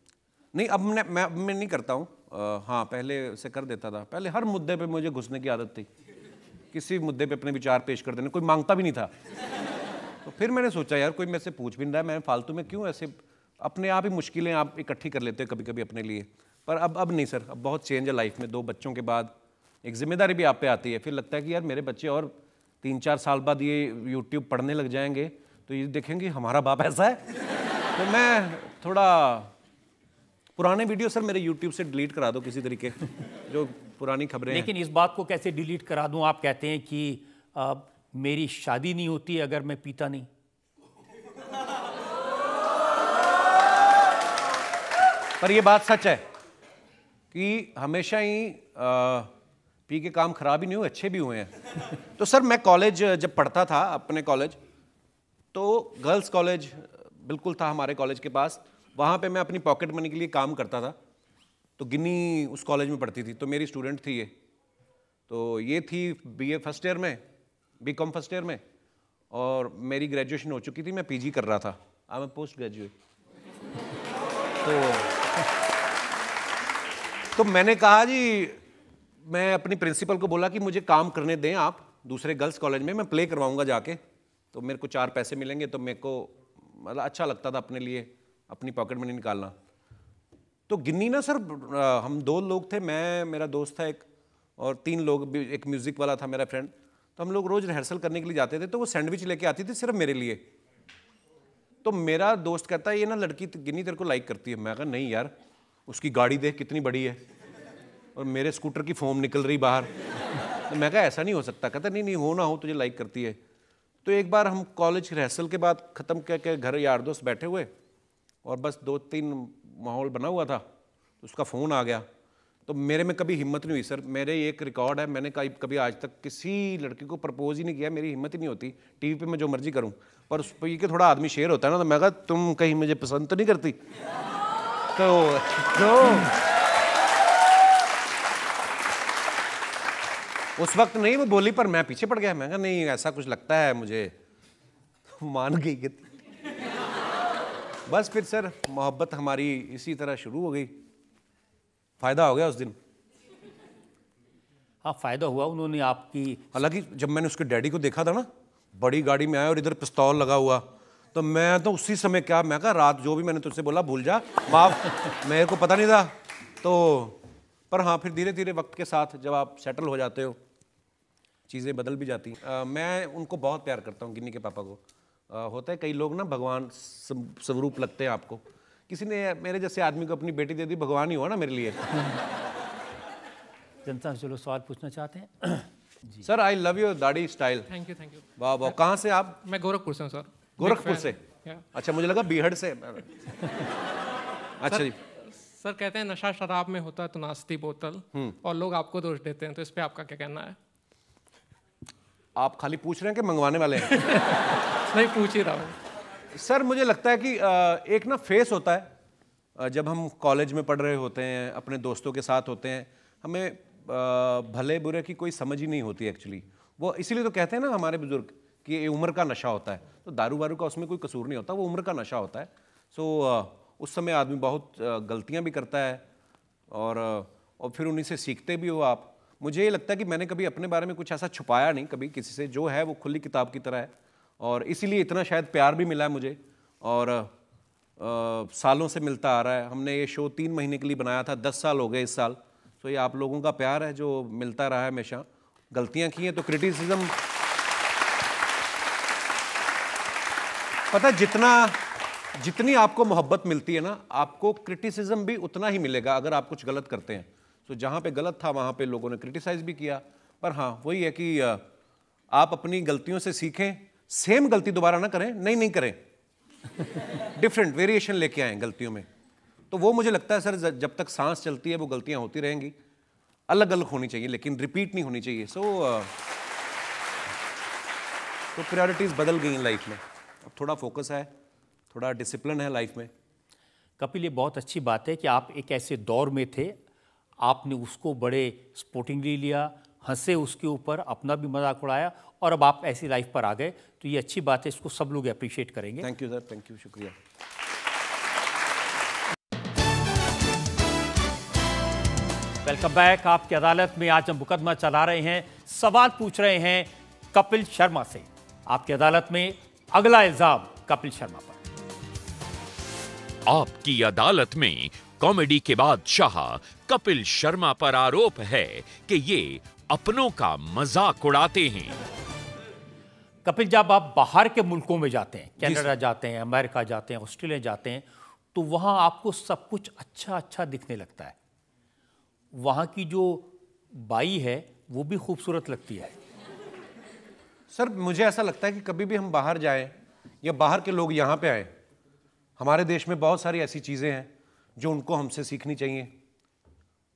नहीं अब मैं मैं मैं नहीं करता हूँ uh, हाँ पहले से कर देता था पहले हर मुद्दे पे मुझे घुसने की आदत थी किसी मुद्दे पे अपने विचार पेश कर देने कोई मांगता भी नहीं था तो फिर मैंने सोचा यार कोई मेरे से पूछ भी नहीं रहा है मैं फालतू में क्यों ऐसे अपने आप ही मुश्किलें आप इकट्ठी कर लेते हो कभी कभी अपने लिए पर अब अब नहीं सर अब बहुत चेंज है लाइफ में दो बच्चों के बाद एक जिम्मेदारी भी आप पे आती है फिर लगता है कि यार मेरे बच्चे और तीन चार साल बाद ये यूट्यूब पढ़ने लग जाएंगे तो ये देखेंगे हमारा बाप ऐसा है तो मैं थोड़ा पुराने वीडियो सर मेरे यूट्यूब से डिलीट करा दो किसी तरीके जो पुरानी खबरें लेकिन इस बात को कैसे डिलीट करा दूं आप कहते हैं कि आ, मेरी शादी नहीं होती अगर मैं पीता नहीं पर ये बात सच है कि हमेशा ही आ, पी के काम खराब ही नहीं हुए अच्छे भी हुए हैं तो सर मैं कॉलेज जब पढ़ता था अपने कॉलेज तो गर्ल्स कॉलेज बिल्कुल था हमारे कॉलेज के पास वहाँ पे मैं अपनी पॉकेट मनी के लिए काम करता था तो गिन्नी उस कॉलेज में पढ़ती थी तो मेरी स्टूडेंट थी ये तो ये थी ए फर्स्ट ईयर में कॉम फर्स्ट ईयर में और मेरी ग्रेजुएशन हो चुकी थी मैं जी कर रहा था आई एम पोस्ट ग्रेजुएट तो तो मैंने कहा जी मैं अपनी प्रिंसिपल को बोला कि मुझे काम करने दें आप दूसरे गर्ल्स कॉलेज में मैं प्ले करवाऊंगा जाके तो मेरे को चार पैसे मिलेंगे तो मेरे को मतलब अच्छा लगता था अपने लिए अपनी पॉकेट मनी निकालना तो गिन्नी ना सर हम दो लोग थे मैं मेरा दोस्त था एक और तीन लोग एक म्यूज़िक वाला था मेरा फ्रेंड तो हम लोग रोज़ रिहर्सल करने के लिए जाते थे तो वो सैंडविच लेके आती थी सिर्फ मेरे लिए तो मेरा दोस्त कहता है ये ना लड़की गिन्नी तेरे को लाइक करती है मैं कहा नहीं यार उसकी गाड़ी देख कितनी बड़ी है और मेरे स्कूटर की फोम निकल रही बाहर तो मैं कहा ऐसा नहीं हो सकता कहता नहीं नहीं हो ना हो तुझे लाइक करती है तो एक बार हम कॉलेज रिहर्सल के बाद ख़त्म करके घर यार दोस्त बैठे हुए और बस दो तीन माहौल बना हुआ था तो उसका फ़ोन आ गया तो मेरे में कभी हिम्मत नहीं हुई सर मेरे एक रिकॉर्ड है मैंने कभी कभी आज तक किसी लड़की को प्रपोज ही नहीं किया मेरी हिम्मत ही नहीं होती टीवी पे मैं जो मर्जी करूं पर उस पर ये थोड़ा आदमी शेयर होता है ना तो मैं कहा तुम कहीं मुझे पसंद तो नहीं करती तो, तो उस वक्त नहीं वो बोली पर मैं पीछे पड़ गया मैं कहा नहीं ऐसा कुछ लगता है मुझे तो मान गई कि बस फिर सर मोहब्बत हमारी इसी तरह शुरू हो गई फ़ायदा हो गया उस दिन हाँ फ़ायदा हुआ उन्होंने आपकी हालांकि जब मैंने उसके डैडी को देखा था ना बड़ी गाड़ी में आया और इधर पिस्तौल लगा हुआ तो मैं तो उसी समय क्या मैं कहा रात जो भी मैंने तुझसे बोला भूल जा माफ मेरे को पता नहीं था तो पर हाँ फिर धीरे धीरे वक्त के साथ जब आप सेटल हो जाते हो चीज़ें बदल भी जाती आ, मैं उनको बहुत प्यार करता हूँ गिन्नी के पापा को होता है कई लोग ना भगवान स्वरूप लगते हैं आपको किसी ने मेरे जैसे आदमी को अपनी बेटी दे दी भगवान ही हुआ ना मेरे लिए जनता से लोग सवाल पूछना चाहते हैं जी सर आई लव यू दाढ़ी style thank you thank you वाह वाह कहाँ से आप मैं गोरखपुर से हूँ सर गोरखपुर से अच्छा मुझे लगा बीहड़ से अच्छा जी सर कहते हैं नशा शराब में होता है तो नास्ती बोतल हम्म। और लोग आपको दोष देते हैं तो इस पर आपका क्या कहना है आप खाली पूछ रहे हैं कि मंगवाने वाले हैं नहीं पूछ ही रहा हूँ सर मुझे लगता है कि एक ना फेस होता है जब हम कॉलेज में पढ़ रहे होते हैं अपने दोस्तों के साथ होते हैं हमें भले बुरे की कोई समझ ही नहीं होती एक्चुअली वो इसीलिए तो कहते हैं ना हमारे बुजुर्ग कि ये उम्र का नशा होता है तो दारू वारू का उसमें कोई कसूर नहीं होता वो उम्र का नशा होता है सो उस समय आदमी बहुत गलतियाँ भी करता है और और फिर उन्हीं से सीखते भी हो आप मुझे ये लगता है कि मैंने कभी अपने बारे में कुछ ऐसा छुपाया नहीं कभी किसी से जो है वो खुली किताब की तरह है और इसीलिए इतना शायद प्यार भी मिला है मुझे और आ, सालों से मिलता आ रहा है हमने ये शो तीन महीने के लिए बनाया था दस साल हो गए इस साल तो ये आप लोगों का प्यार है जो मिलता रहा है हमेशा गलतियाँ की हैं तो क्रिटिसिज्म पता जितना जितनी आपको मोहब्बत मिलती है ना आपको क्रिटिसिज्म भी उतना ही मिलेगा अगर आप कुछ गलत करते हैं तो जहाँ पे गलत था वहाँ पे लोगों ने क्रिटिसाइज भी किया पर हाँ वही है कि आप अपनी गलतियों से सीखें सेम गलती दोबारा ना करें नहीं नहीं करें डिफरेंट वेरिएशन लेके आए गलतियों में तो वो मुझे लगता है सर जब तक सांस चलती है वो गलतियां होती रहेंगी अलग अलग होनी चाहिए लेकिन रिपीट नहीं होनी चाहिए सो so, uh, तो प्रायोरिटीज़ बदल गई हैं लाइफ में अब थोड़ा फोकस है थोड़ा डिसिप्लिन है लाइफ में कपिल ये बहुत अच्छी बात है कि आप एक ऐसे दौर में थे आपने उसको बड़े स्पोर्टिंगली लिया हंसे उसके ऊपर अपना भी मजाक उड़ाया और अब आप ऐसी लाइफ पर आ गए तो ये अच्छी बात है इसको सब लोग अप्रिशिएट करेंगे thank you sir thank you शुक्रिया वेलकम बैक आपकी अदालत में आज हम मुकदमा चला रहे हैं सवाल पूछ रहे हैं कपिल शर्मा से आपकी अदालत में अगला इल्जाम कपिल शर्मा पर आपकी अदालत में कॉमेडी के बादशाह कपिल शर्मा पर आरोप है कि ये अपनों का मजाक उड़ाते हैं कपिल जब आप बाहर के मुल्कों में जाते हैं कनाडा जाते हैं अमेरिका जाते हैं ऑस्ट्रेलिया जाते हैं तो वहाँ आपको सब कुछ अच्छा अच्छा दिखने लगता है वहाँ की जो बाई है वो भी खूबसूरत लगती है सर मुझे ऐसा लगता है कि कभी भी हम बाहर जाएं या बाहर के लोग यहाँ पे आए हमारे देश में बहुत सारी ऐसी चीज़ें हैं जो उनको हमसे सीखनी चाहिए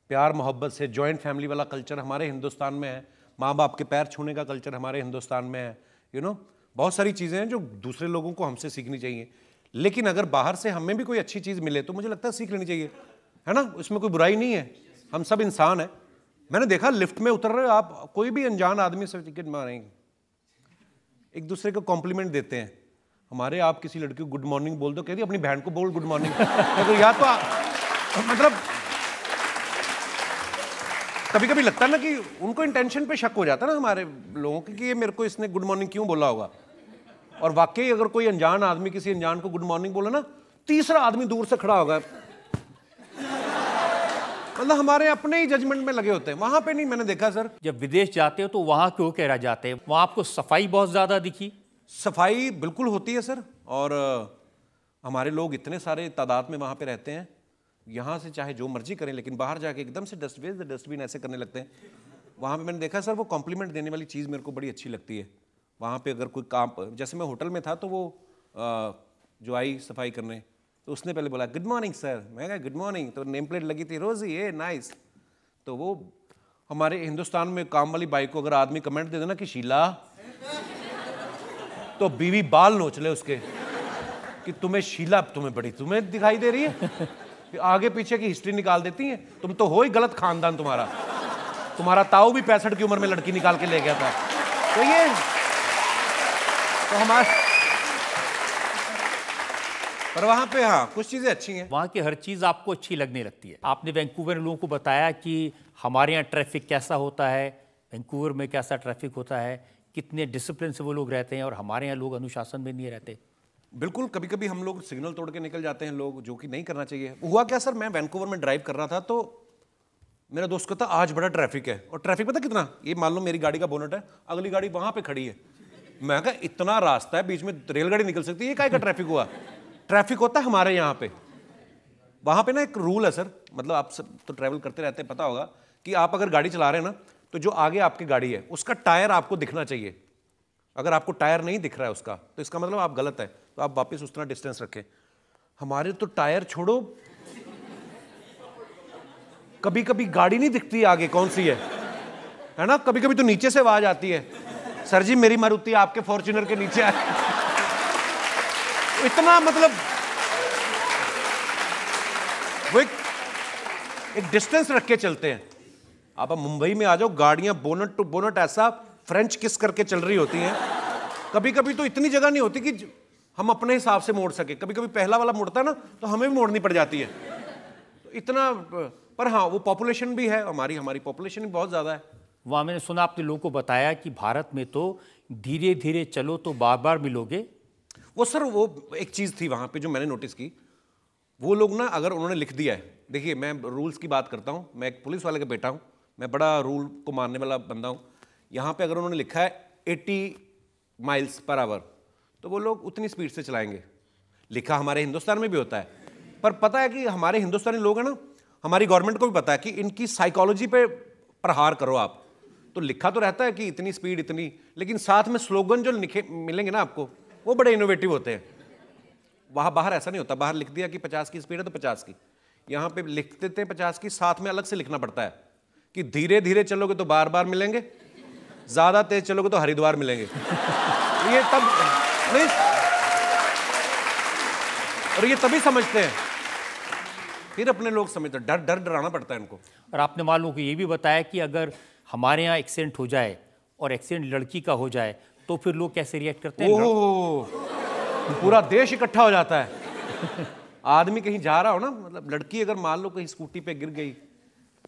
प्यार मोहब्बत से जॉइंट फैमिली वाला कल्चर हमारे हिंदुस्तान में है माँ बाप के पैर छूने का कल्चर हमारे हिंदुस्तान में है यू नो बहुत सारी चीज़ें हैं जो दूसरे लोगों को हमसे सीखनी चाहिए लेकिन अगर बाहर से हमें भी कोई अच्छी चीज़ मिले तो मुझे लगता है सीख लेनी चाहिए है ना इसमें कोई बुराई नहीं है हम सब इंसान हैं मैंने देखा लिफ्ट में उतर रहे हो आप कोई भी अनजान आदमी से टिकट मारेंगे एक दूसरे को कॉम्प्लीमेंट देते हैं हमारे आप किसी लड़की को गुड मॉर्निंग बोल दो कह दी अपनी बहन को बोल गुड मॉर्निंग तो या तो मतलब कभी कभी लगता ना कि उनको इंटेंशन पे शक हो जाता ना हमारे लोगों की कि ये मेरे को इसने गुड मॉर्निंग क्यों बोला होगा और वाकई अगर कोई अनजान आदमी किसी अनजान को गुड मॉर्निंग बोला ना तीसरा आदमी दूर से खड़ा होगा मतलब हमारे अपने ही जजमेंट में लगे होते हैं वहां पे नहीं मैंने देखा सर जब विदेश जाते हो तो वहां क्यों कह रहा जाते हैं वहां आपको सफाई बहुत ज्यादा दिखी सफाई बिल्कुल होती है सर और हमारे लोग इतने सारे तादाद में वहां पे रहते हैं यहाँ से चाहे जो मर्जी करें लेकिन बाहर जाके एकदम से डस्टबिन डस्टबिन ऐसे करने लगते हैं वहाँ पर मैंने देखा सर वो कॉम्प्लीमेंट देने वाली चीज़ मेरे को बड़ी अच्छी लगती है वहाँ पर अगर कोई काम जैसे मैं होटल में था तो वो जो आई सफाई करने तो उसने पहले बोला गुड मॉर्निंग सर मैं कहा गुड मॉर्निंग तो नेम प्लेट लगी थी रोज़ ये नाइस तो वो हमारे हिंदुस्तान में काम वाली बाइक को अगर आदमी कमेंट दे देना कि शीला तो बीवी बाल नोच ले उसके कि तुम्हें शीला तुम्हें बड़ी तुम्हें दिखाई दे रही है आगे पीछे की हिस्ट्री निकाल देती हैं तुम तो हो ही गलत खानदान तुम्हारा तुम्हारा ताऊ भी पैंसठ की उम्र में लड़की निकाल के ले गया था तो ये तो हमारे पर वहाँ पे हाँ कुछ चीज़ें अच्छी हैं वहाँ की हर चीज़ आपको अच्छी लगने लगती है आपने वैंकूवर में लोगों को बताया कि हमारे यहाँ ट्रैफिक कैसा होता है वैंकूवर में कैसा ट्रैफिक होता है कितने डिसिप्लिन से वो लोग रहते हैं और हमारे यहाँ लोग अनुशासन में नहीं रहते बिल्कुल कभी कभी हम लोग सिग्नल तोड़ के निकल जाते हैं लोग जो कि नहीं करना चाहिए हुआ क्या सर मैं वैनकूवर में ड्राइव कर रहा था तो मेरा दोस्त कहता आज बड़ा ट्रैफिक है और ट्रैफिक पता कितना ये मान लो मेरी गाड़ी का बोनट है अगली गाड़ी वहाँ पे खड़ी है मैं कहा इतना रास्ता है बीच में रेलगाड़ी निकल सकती है ये काय का ट्रैफिक हुआ ट्रैफिक होता है हमारे यहाँ पे वहाँ पे ना एक रूल है सर मतलब आप सब तो ट्रैवल करते रहते हैं पता होगा कि आप अगर गाड़ी चला रहे हैं ना तो जो आगे आपकी गाड़ी है उसका टायर आपको दिखना चाहिए अगर आपको टायर नहीं दिख रहा है उसका तो इसका मतलब आप गलत है तो आप वापस उतना डिस्टेंस रखें हमारे तो टायर छोड़ो कभी कभी गाड़ी नहीं दिखती आगे कौन सी है है ना कभी कभी तो नीचे से आवाज आती है सर जी मेरी मारुति आपके फॉर्च्यूनर के नीचे आए इतना मतलब वो एक, एक डिस्टेंस रख के चलते हैं आप अब मुंबई में आ जाओ गाड़ियां बोनट टू बोनट ऐसा फ्रेंच किस करके चल रही होती हैं कभी कभी तो इतनी जगह नहीं होती कि हम अपने हिसाब से मोड़ सके कभी कभी पहला वाला मोड़ता है ना तो हमें भी मोड़नी पड़ जाती है तो इतना पर हाँ वो पॉपुलेशन भी है हमारी हमारी पॉपुलेशन भी बहुत ज़्यादा है वहाँ मैंने सुना आपने लोगों को बताया कि भारत में तो धीरे धीरे चलो तो बार बार मिलोगे वो सर वो एक चीज़ थी वहाँ पे जो मैंने नोटिस की वो लोग ना अगर उन्होंने लिख दिया है देखिए मैं रूल्स की बात करता हूँ मैं एक पुलिस वाले का बेटा हूँ मैं बड़ा रूल को मानने वाला बंदा हूँ यहाँ पे अगर उन्होंने लिखा है 80 माइल्स पर आवर तो वो लोग उतनी स्पीड से चलाएंगे लिखा हमारे हिंदुस्तान में भी होता है पर पता है कि हमारे हिंदुस्तानी लोग हैं ना हमारी गवर्नमेंट को भी पता है कि इनकी साइकोलॉजी पे प्रहार करो आप तो लिखा तो रहता है कि इतनी स्पीड इतनी लेकिन साथ में स्लोगन जो लिखे मिलेंगे ना आपको वो बड़े इनोवेटिव होते हैं वहाँ बाहर ऐसा नहीं होता बाहर लिख दिया कि पचास की स्पीड है तो पचास की यहाँ पे लिखते थे पचास की साथ में अलग से लिखना पड़ता है कि धीरे धीरे चलोगे तो बार बार मिलेंगे ज़्यादा तेज चलोगे तो हरिद्वार मिलेंगे ये तब प्लीज और ये तभी समझते हैं फिर अपने लोग समझते डर डर डराना पड़ता है इनको और आपने लो कि ये भी बताया कि अगर हमारे यहाँ एक्सीडेंट हो जाए और एक्सीडेंट लड़की का हो जाए तो फिर लोग कैसे रिएक्ट करते हैं ओह पूरा देश इकट्ठा हो जाता है आदमी कहीं जा रहा हो ना मतलब लड़की अगर मान लो कहीं स्कूटी पे गिर गई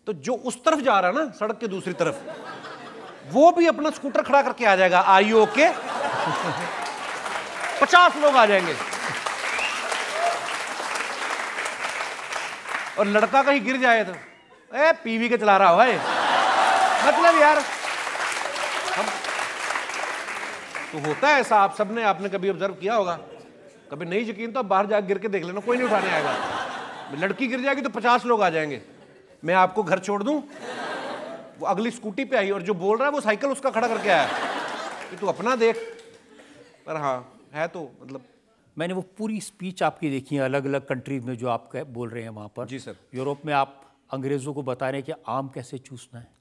तो जो उस तरफ जा रहा है ना सड़क के दूसरी तरफ वो भी अपना स्कूटर खड़ा करके आ जाएगा आई ओके पचास लोग आ जाएंगे और लड़का कहीं गिर जाए तो ए पीवी के चला रहा हो है मतलब यार हम तो होता है ऐसा आप सबने आपने कभी ऑब्जर्व किया होगा कभी नहीं यकीन तो बाहर जा गिर के देख लेना कोई नहीं उठाने आएगा लड़की गिर जाएगी तो पचास लोग आ जाएंगे मैं आपको घर छोड़ दूं वो अगली स्कूटी पे आई और जो बोल रहा है वो साइकिल उसका खड़ा करके आया कि तू अपना देख पर हाँ है तो मतलब मैंने वो पूरी स्पीच आपकी देखी है अलग अलग कंट्रीज में जो आप बोल रहे हैं वहाँ पर जी सर यूरोप में आप अंग्रेज़ों को बता रहे हैं कि आम कैसे चूसना है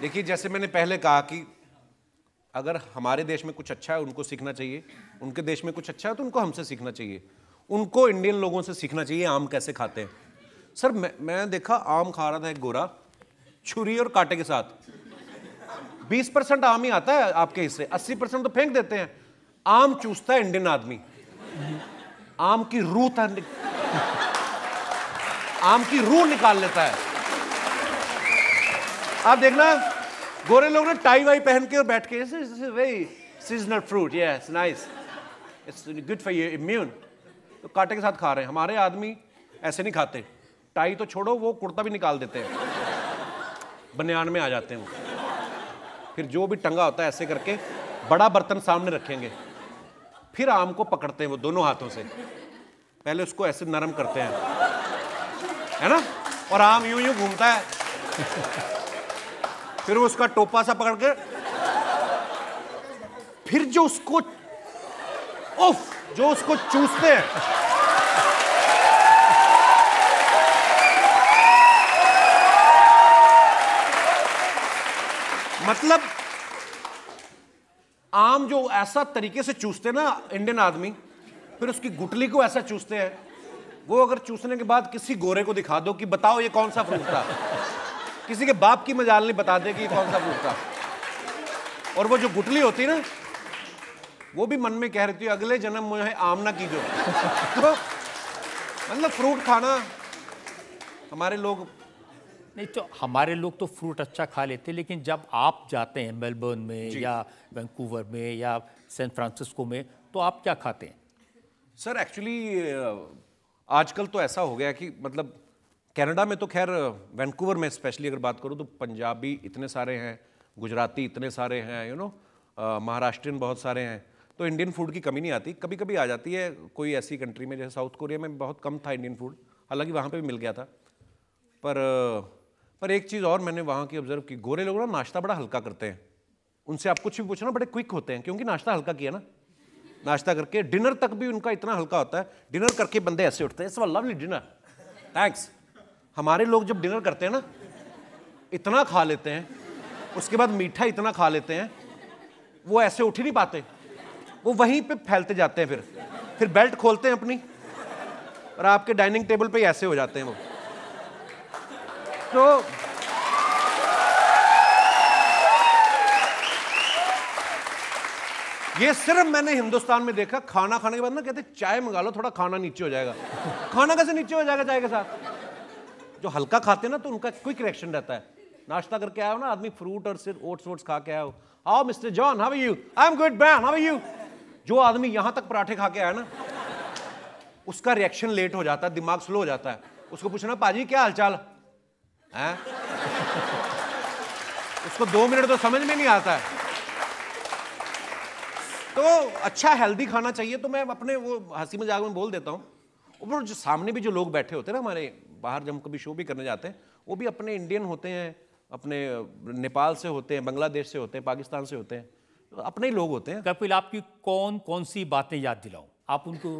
देखिए जैसे मैंने पहले कहा कि अगर हमारे देश में कुछ अच्छा है उनको सीखना चाहिए उनके देश में कुछ अच्छा है तो उनको हमसे सीखना चाहिए उनको इंडियन लोगों से सीखना चाहिए आम कैसे खाते हैं सर मैं मैं देखा आम खा रहा था एक गोरा छुरी और कांटे के साथ 20 परसेंट आम ही आता है आपके हिस्से 80 परसेंट तो फेंक देते हैं आम चूसता है इंडियन आदमी आम की रूह था आम की रूह निकाल लेता है आप देखना गोरे लोग ने टाई वाई पहन के और बैठ के very seasonal fruit yes nice it's good for you immune तो कांटे के साथ खा रहे हैं हमारे आदमी ऐसे नहीं खाते टाई तो छोड़ो वो कुर्ता भी निकाल देते हैं बनियान में आ जाते हैं फिर जो भी टंगा होता है ऐसे करके बड़ा बर्तन सामने रखेंगे फिर आम को पकड़ते हैं वो दोनों हाथों से पहले उसको ऐसे नरम करते हैं है ना और आम यूं यूं घूमता है फिर वो उसका टोपा सा पकड़ के फिर जो उसको उफ जो उसको चूसते हैं मतलब आम जो ऐसा तरीके से चूसते ना इंडियन आदमी फिर उसकी गुटली को ऐसा चूसते हैं वो अगर चूसने के बाद किसी गोरे को दिखा दो कि बताओ ये कौन सा फ्रूट था किसी के बाप की मजाल नहीं बता दे कि ये कौन सा फ्रूट था और वो जो गुटली होती ना वो भी मन में कह रही थी अगले जन्म मुझे आम ना कीजो तो मतलब फ्रूट खाना हमारे लोग नहीं तो हमारे लोग तो फ्रूट अच्छा खा लेते हैं लेकिन जब आप जाते हैं मेलबर्न में या वैंकूवर में या सैन फ्रांसिस्को में तो आप क्या खाते हैं सर एक्चुअली आजकल तो ऐसा हो गया कि मतलब कनाडा में तो खैर वैंकूवर में स्पेशली अगर बात करूँ तो पंजाबी इतने सारे हैं गुजराती इतने सारे हैं यू नो महाराष्ट्रियन बहुत सारे हैं तो इंडियन फूड की कमी नहीं आती कभी कभी आ जाती है कोई ऐसी कंट्री में जैसे साउथ कोरिया में बहुत कम था इंडियन फूड हालांकि वहाँ पर भी मिल गया था पर पर एक चीज़ और मैंने वहाँ की ऑब्जर्व की गोरे लोग ना नाश्ता बड़ा हल्का करते हैं उनसे आप कुछ भी पूछो ना बड़े क्विक होते हैं क्योंकि नाश्ता हल्का किया ना नाश्ता करके डिनर तक भी उनका इतना हल्का होता है डिनर करके बंदे ऐसे उठते हैं इट्स लवली डिनर थैंक्स हमारे लोग जब डिनर करते हैं ना इतना खा लेते हैं उसके बाद मीठा इतना खा लेते हैं वो ऐसे उठ ही नहीं पाते वो वहीं पे फैलते जाते हैं फिर फिर बेल्ट खोलते हैं अपनी और आपके डाइनिंग टेबल पे ही ऐसे हो जाते हैं वो दोस्तों ये सिर्फ मैंने हिंदुस्तान में देखा खाना खाने के बाद ना कहते चाय मंगा लो थोड़ा खाना नीचे हो जाएगा खाना कैसे नीचे हो जाएगा चाय के साथ जो हल्का खाते ना तो उनका क्विक रिएक्शन रहता है नाश्ता करके आया हो ना आदमी फ्रूट और सिर्फ ओट्स वोट्स खा के आया हो mister John how you I am good man how you जो आदमी यहां तक पराठे खा के आया ना उसका रिएक्शन लेट हो जाता है दिमाग स्लो हो जाता है उसको पूछना पाजी क्या हालचाल उसको दो मिनट तो समझ में नहीं आता है तो अच्छा हेल्दी खाना चाहिए तो मैं अपने वो हंसी मजाक में बोल देता हूँ और जो सामने भी जो लोग बैठे होते हैं ना हमारे बाहर जब हम कभी शो भी करने जाते हैं वो भी अपने इंडियन होते हैं अपने नेपाल से होते हैं बांग्लादेश से होते हैं पाकिस्तान से होते हैं तो अपने ही लोग होते हैं कपिल आपकी कौन कौन सी बातें याद दिलाऊं आप उनको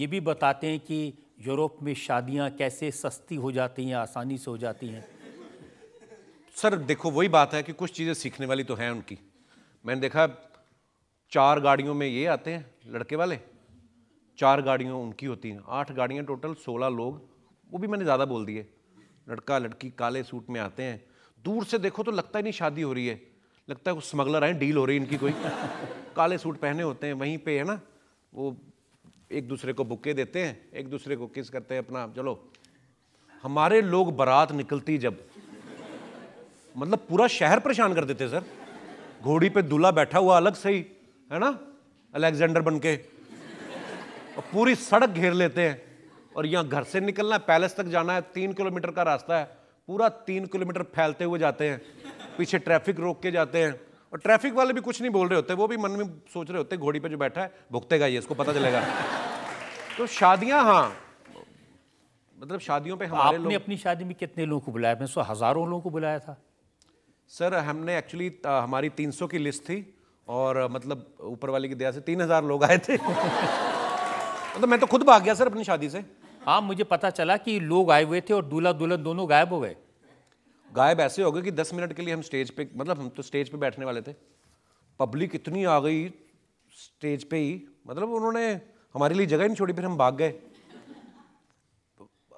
ये भी बताते हैं कि यूरोप में शादियां कैसे सस्ती हो जाती हैं आसानी से हो जाती हैं सर देखो वही बात है कि कुछ चीज़ें सीखने वाली तो हैं उनकी मैंने देखा चार गाड़ियों में ये आते हैं लड़के वाले चार गाड़ियों उनकी होती हैं आठ गाड़ियाँ टोटल सोलह लोग वो भी मैंने ज़्यादा बोल दिए लड़का लड़की काले सूट में आते हैं दूर से देखो तो लगता ही नहीं शादी हो रही है लगता है कुछ स्मगलर आए डील हो रही है इनकी कोई काले सूट पहने होते हैं वहीं पे है ना वो एक दूसरे को बुके देते हैं एक दूसरे को किस करते हैं अपना चलो हमारे लोग बारात निकलती जब मतलब पूरा शहर परेशान कर देते सर घोड़ी पे दूल्हा बैठा हुआ अलग से ही है ना अलेक्जेंडर बन के और पूरी सड़क घेर लेते हैं और यहाँ घर से निकलना है पैलेस तक जाना है तीन किलोमीटर का रास्ता है पूरा तीन किलोमीटर फैलते हुए जाते हैं पीछे ट्रैफिक रोक के जाते हैं और ट्रैफिक वाले भी कुछ नहीं बोल रहे होते वो भी मन में सोच रहे होते घोड़ी पे जो बैठा है भुगतेगा ये इसको पता चलेगा तो शादियां हाँ मतलब शादियों पे हमारे आपने अपनी शादी में कितने लोगों को बुलाया मैं सो हजारों लोगों को बुलाया था सर हमने एक्चुअली हमारी 300 की लिस्ट थी और मतलब ऊपर वाले की दया से तीन हज़ार लोग आए थे मतलब मैं तो खुद भाग गया सर अपनी शादी से हाँ मुझे पता चला कि लोग आए हुए थे और दूल्हा दुल्हन दोनों गायब हो गए गायब ऐसे हो गए कि दस मिनट के लिए हम स्टेज पे मतलब हम तो स्टेज पे बैठने वाले थे पब्लिक इतनी आ गई स्टेज पे ही मतलब उन्होंने हमारे लिए जगह ही नहीं छोड़ी फिर हम भाग गए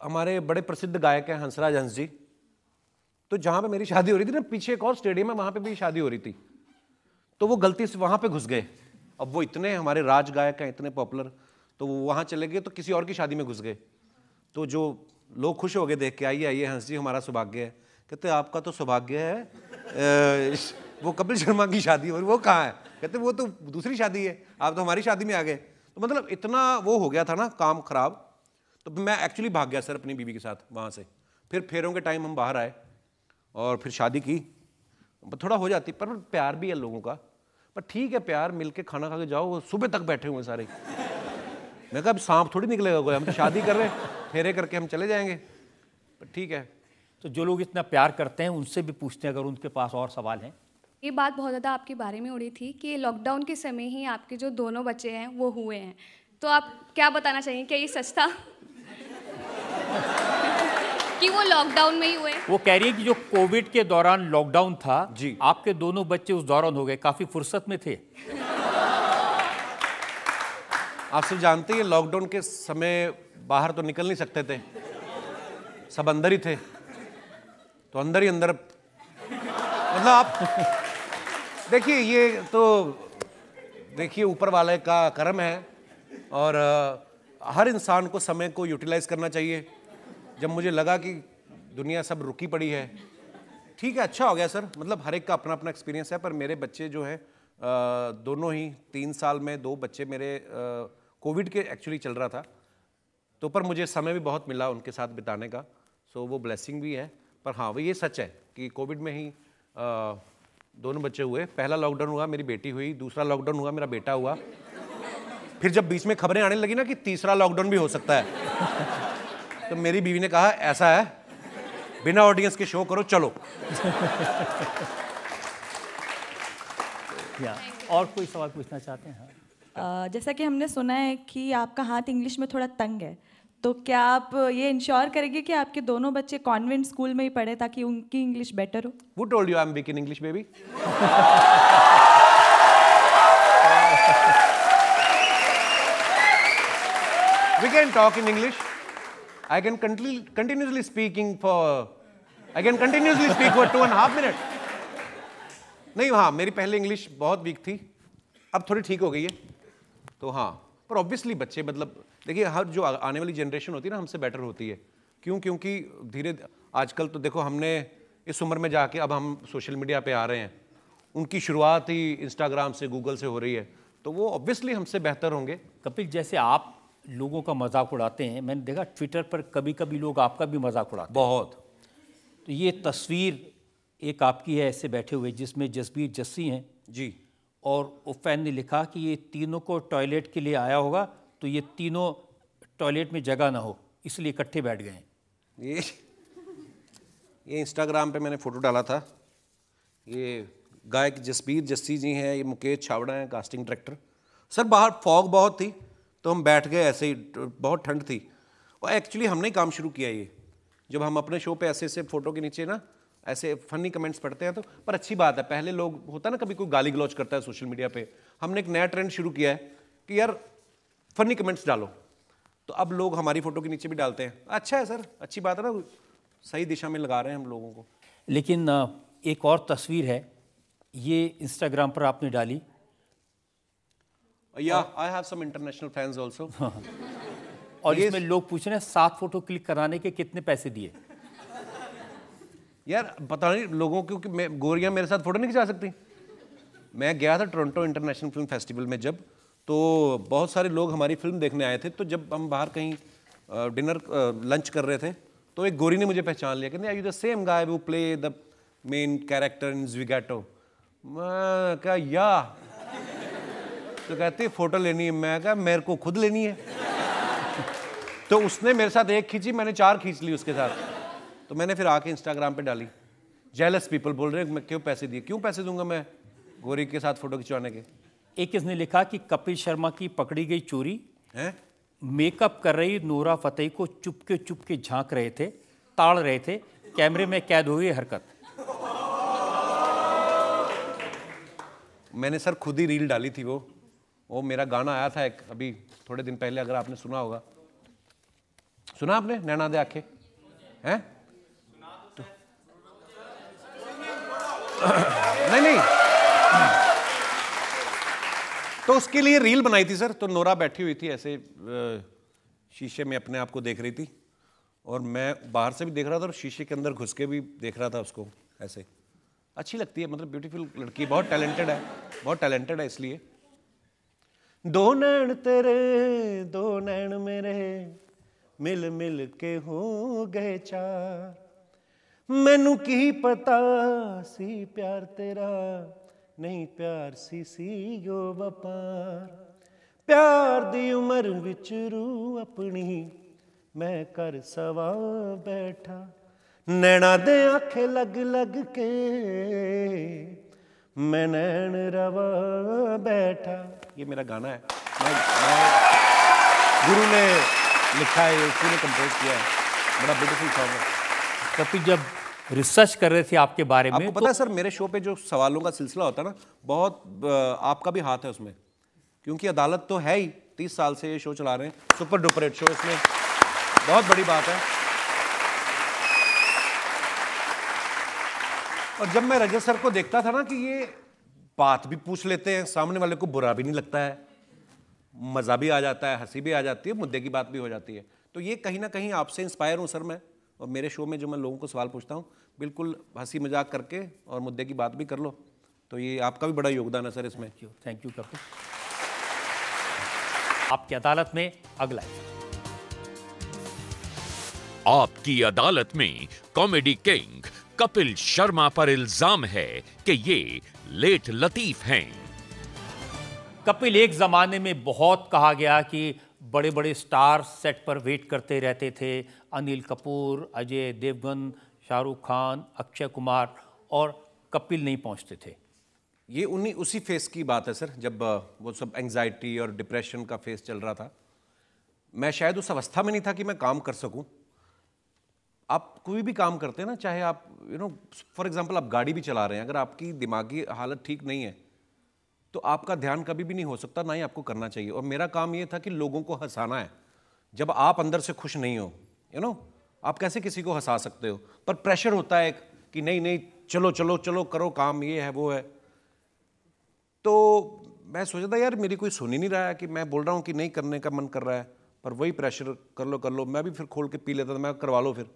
हमारे बड़े प्रसिद्ध गायक हैं हंसराज हंस जी तो जहां पे मेरी शादी हो रही थी ना पीछे एक और स्टेडियम है वहां पे भी शादी हो रही थी तो वो गलती से वहां पे घुस गए अब वो इतने हमारे राज गायक हैं इतने पॉपुलर तो वो वहां चले गए तो किसी और की शादी में घुस गए तो जो लोग खुश हो गए देख के आइए आइए हंस जी हमारा सौभाग्य है कहते आपका तो सौभाग्य है ए, वो कपिल शर्मा की शादी और वो कहाँ है कहते वो तो दूसरी शादी है आप तो हमारी शादी में आ गए तो मतलब इतना वो हो गया था ना काम खराब तो मैं एक्चुअली भाग गया सर अपनी बीवी के साथ वहाँ से फिर फेरों के टाइम हम बाहर आए और फिर शादी की थोड़ा हो जाती पर प्यार भी है लोगों का पर ठीक है प्यार मिलके खाना खा के जाओ सुबह तक बैठे हुए सारे मैं कहा सांप थोड़ी निकलेगा कोई हम तो शादी कर रहे हैं फेरे करके हम चले जाएंगे पर ठीक है तो जो लोग इतना प्यार करते हैं उनसे भी पूछते हैं अगर उनके पास और सवाल हैं ये बात बहुत ज़्यादा आपके बारे में उड़ी थी कि लॉकडाउन के समय ही आपके जो दोनों बच्चे हैं वो हुए हैं तो आप क्या बताना चाहिए क्या ये सच था कि वो लॉकडाउन में ही हुए वो कह रही है कि जो कोविड के दौरान लॉकडाउन था जी आपके दोनों बच्चे उस दौरान हो गए काफी फुर्सत में थे आप सब जानते हैं लॉकडाउन के समय बाहर तो निकल नहीं सकते थे सब अंदर ही थे तो अंदर ही अंदर मतलब आप देखिए ये तो देखिए ऊपर वाले का कर्म है और हर इंसान को समय को यूटिलाइज करना चाहिए जब मुझे लगा कि दुनिया सब रुकी पड़ी है ठीक है अच्छा हो गया सर मतलब हर एक का अपना अपना एक्सपीरियंस है पर मेरे बच्चे जो हैं दोनों ही तीन साल में दो बच्चे मेरे कोविड के एक्चुअली चल रहा था तो पर मुझे समय भी बहुत मिला उनके साथ बिताने का सो वो ब्लेसिंग भी है पर हाँ वो ये सच है कि कोविड में ही आ, दोनों बच्चे हुए पहला लॉकडाउन हुआ मेरी बेटी हुई दूसरा लॉकडाउन हुआ मेरा बेटा हुआ फिर जब बीच में खबरें आने लगी ना कि तीसरा लॉकडाउन भी हो सकता है तो मेरी बीवी ने कहा ऐसा है बिना ऑडियंस के शो करो चलो या और कोई सवाल पूछना चाहते हैं जैसा कि हमने सुना है कि आपका हाथ इंग्लिश में थोड़ा तंग है तो क्या आप ये इंश्योर करेंगे कि आपके दोनों बच्चे कॉन्वेंट स्कूल में ही पढ़े ताकि उनकी इंग्लिश बेटर हो वो told you I am weak in English baby we can talk in English I can continuously speaking for, I can continuously speak for two and half minutes. नहीं हाँ मेरी पहले इंग्लिश बहुत वीक थी अब थोड़ी ठीक हो गई है तो हाँ पर ऑब्वियसली बच्चे मतलब देखिए हर जो आने वाली जनरेशन होती है ना हमसे बेटर होती है क्यों क्योंकि धीरे आजकल तो देखो हमने इस उम्र में जाके अब हम सोशल मीडिया पे आ रहे हैं उनकी शुरुआत ही इंस्टाग्राम से गूगल से हो रही है तो वो ऑब्वियसली हमसे बेहतर होंगे कपिल जैसे आप लोगों का मजाक उड़ाते हैं मैंने देखा ट्विटर पर कभी कभी लोग आपका भी मजाक उड़ाते बहुत तो ये तस्वीर एक आपकी है ऐसे बैठे हुए जिसमें जसबीर जस्सी हैं जी और उफैन ने लिखा कि ये तीनों को टॉयलेट के लिए आया होगा तो ये तीनों टॉयलेट में जगह ना हो इसलिए इकट्ठे बैठ गए ये ये इंस्टाग्राम पे मैंने फ़ोटो डाला था ये गायक जसबीर जस्सी जी हैं ये मुकेश छावड़ा हैं कास्टिंग डायरेक्टर सर बाहर फॉग बहुत थी तो हम बैठ गए ऐसे ही तो बहुत ठंड थी और एक्चुअली हमने ही काम शुरू किया ये जब हम अपने शो पे ऐसे ऐसे फ़ोटो के नीचे ना ऐसे फनी कमेंट्स पढ़ते हैं तो पर अच्छी बात है पहले लोग होता है ना कभी कोई गाली गलौज करता है सोशल मीडिया पे हमने एक नया ट्रेंड शुरू किया है कि यार फनी कमेंट्स डालो तो अब लोग हमारी फ़ोटो के नीचे भी डालते हैं अच्छा है सर अच्छी बात है ना सही दिशा में लगा रहे हैं हम लोगों को लेकिन एक और तस्वीर है ये इंस्टाग्राम पर आपने डाली या I have some international fans also और इसमें लोग पूछ रहे हैं सात फोटो क्लिक कराने के कितने पैसे दिए यार पता नहीं लोगों क्योंकि मैं गोरियाँ मेरे साथ फोटो नहीं खिंचा सकती मैं गया था टोरंटो इंटरनेशनल फिल्म फेस्टिवल में जब तो बहुत सारे लोग हमारी फिल्म देखने आए थे तो जब हम बाहर कहीं डिनर uh, लंच uh, कर रहे थे तो एक गोरी ने मुझे पहचान लिया कहते यू द सेम गाय वो play the main character in Zwigato क्या या तो कहती फोटो लेनी है मैं क्या मेरे को खुद लेनी है तो उसने मेरे साथ एक खींची मैंने चार खींच ली उसके साथ तो मैंने फिर आके इंस्टाग्राम पे डाली जेलस पीपल बोल रहे हैं मैं क्यों पैसे दिए क्यों पैसे दूंगा मैं गोरी के साथ फोटो खिंचवाने के एक इसने लिखा कि कपिल शर्मा की पकड़ी गई चोरी है मेकअप कर रही नोरा फतेह को चुपके चुपके झांक रहे थे ताड़ रहे थे कैमरे में कैद हुई हरकत मैंने सर खुद ही रील डाली थी वो वो मेरा गाना आया था एक अभी थोड़े दिन पहले अगर आपने सुना होगा सुना आपने नैना दे आखे हैं तो, नहीं नहीं तो उसके लिए रील बनाई थी सर तो नोरा बैठी हुई थी ऐसे शीशे में अपने आप को देख रही थी और मैं बाहर से भी देख रहा था और शीशे के अंदर घुस के भी देख रहा था उसको ऐसे अच्छी लगती है मतलब ब्यूटीफुल लड़की बहुत टैलेंटेड है बहुत टैलेंटेड है इसलिए ਦੋ ਨੈਣ ਤੇਰੇ ਦੋ ਨੈਣ ਮੇਰੇ ਮਿਲ ਮਿਲ ਕੇ ਹੋ ਗਏ ਚਾਰ ਮੈਨੂੰ ਕੀ ਪਤਾ ਸੀ ਪਿਆਰ ਤੇਰਾ ਨਹੀਂ ਪਿਆਰ ਸੀ ਸੀ ਜੋ ਵਪਾਰ ਪਿਆਰ ਦੀ ਉਮਰ ਵਿੱਚ ਰੂ ਆਪਣੀ ਮੈਂ ਕਰ ਸਵਾ ਬੈਠਾ ਨੈਣਾ ਦੇ ਅੱਖ ਲੱਗ ਲੱਗ ਕੇ मैं नैन रवा बैठा ये मेरा गाना है मैं, मैं गुरु ने लिखा है उसी ने कंपोज किया है बड़ा ब्यूटीफुल सॉन्ग है कभी जब रिसर्च कर रहे थे आपके बारे में आपको तो पता है सर मेरे शो पे जो सवालों का सिलसिला होता है ना बहुत आपका भी हाथ है उसमें क्योंकि अदालत तो है ही तीस साल से ये शो चला रहे हैं सुपर डुपरेट शो इसमें बहुत बड़ी बात है और जब मैं रजत सर को देखता था ना कि ये बात भी पूछ लेते हैं सामने वाले को बुरा भी नहीं लगता है मज़ा भी आ जाता है हंसी भी आ जाती है मुद्दे की बात भी हो जाती है तो ये कहीं ना कहीं आपसे इंस्पायर हूँ सर मैं और मेरे शो में जो मैं लोगों को सवाल पूछता हूँ बिल्कुल हंसी मजाक करके और मुद्दे की बात भी कर लो तो ये आपका भी बड़ा योगदान है सर इसमें थैंक यू कपिल आपकी अदालत में अगला आपकी अदालत में कॉमेडी किंग कपिल शर्मा पर इल्जाम है कि ये लेट लतीफ हैं कपिल एक ज़माने में बहुत कहा गया कि बड़े बड़े स्टार सेट पर वेट करते रहते थे अनिल कपूर अजय देवगन शाहरुख खान अक्षय कुमार और कपिल नहीं पहुंचते थे ये उन्हीं उसी फेस की बात है सर जब वो सब एंग्जाइटी और डिप्रेशन का फेस चल रहा था मैं शायद उस अवस्था में नहीं था कि मैं काम कर सकूं आप कोई भी काम करते हैं ना चाहे आप यू नो फॉर एग्जांपल आप गाड़ी भी चला रहे हैं अगर आपकी दिमागी हालत ठीक नहीं है तो आपका ध्यान कभी भी नहीं हो सकता ना ही आपको करना चाहिए और मेरा काम ये था कि लोगों को हंसाना है जब आप अंदर से खुश नहीं हो यू नो आप कैसे किसी को हंसा सकते हो पर प्रेशर होता है एक कि नहीं नहीं चलो चलो चलो करो काम ये है वो है तो मैं सोचता यार मेरी कोई सुन ही नहीं रहा है कि मैं बोल रहा हूँ कि नहीं करने का मन कर रहा है पर वही प्रेशर कर लो कर लो मैं भी फिर खोल के पी लेता था मैं करवा लो फिर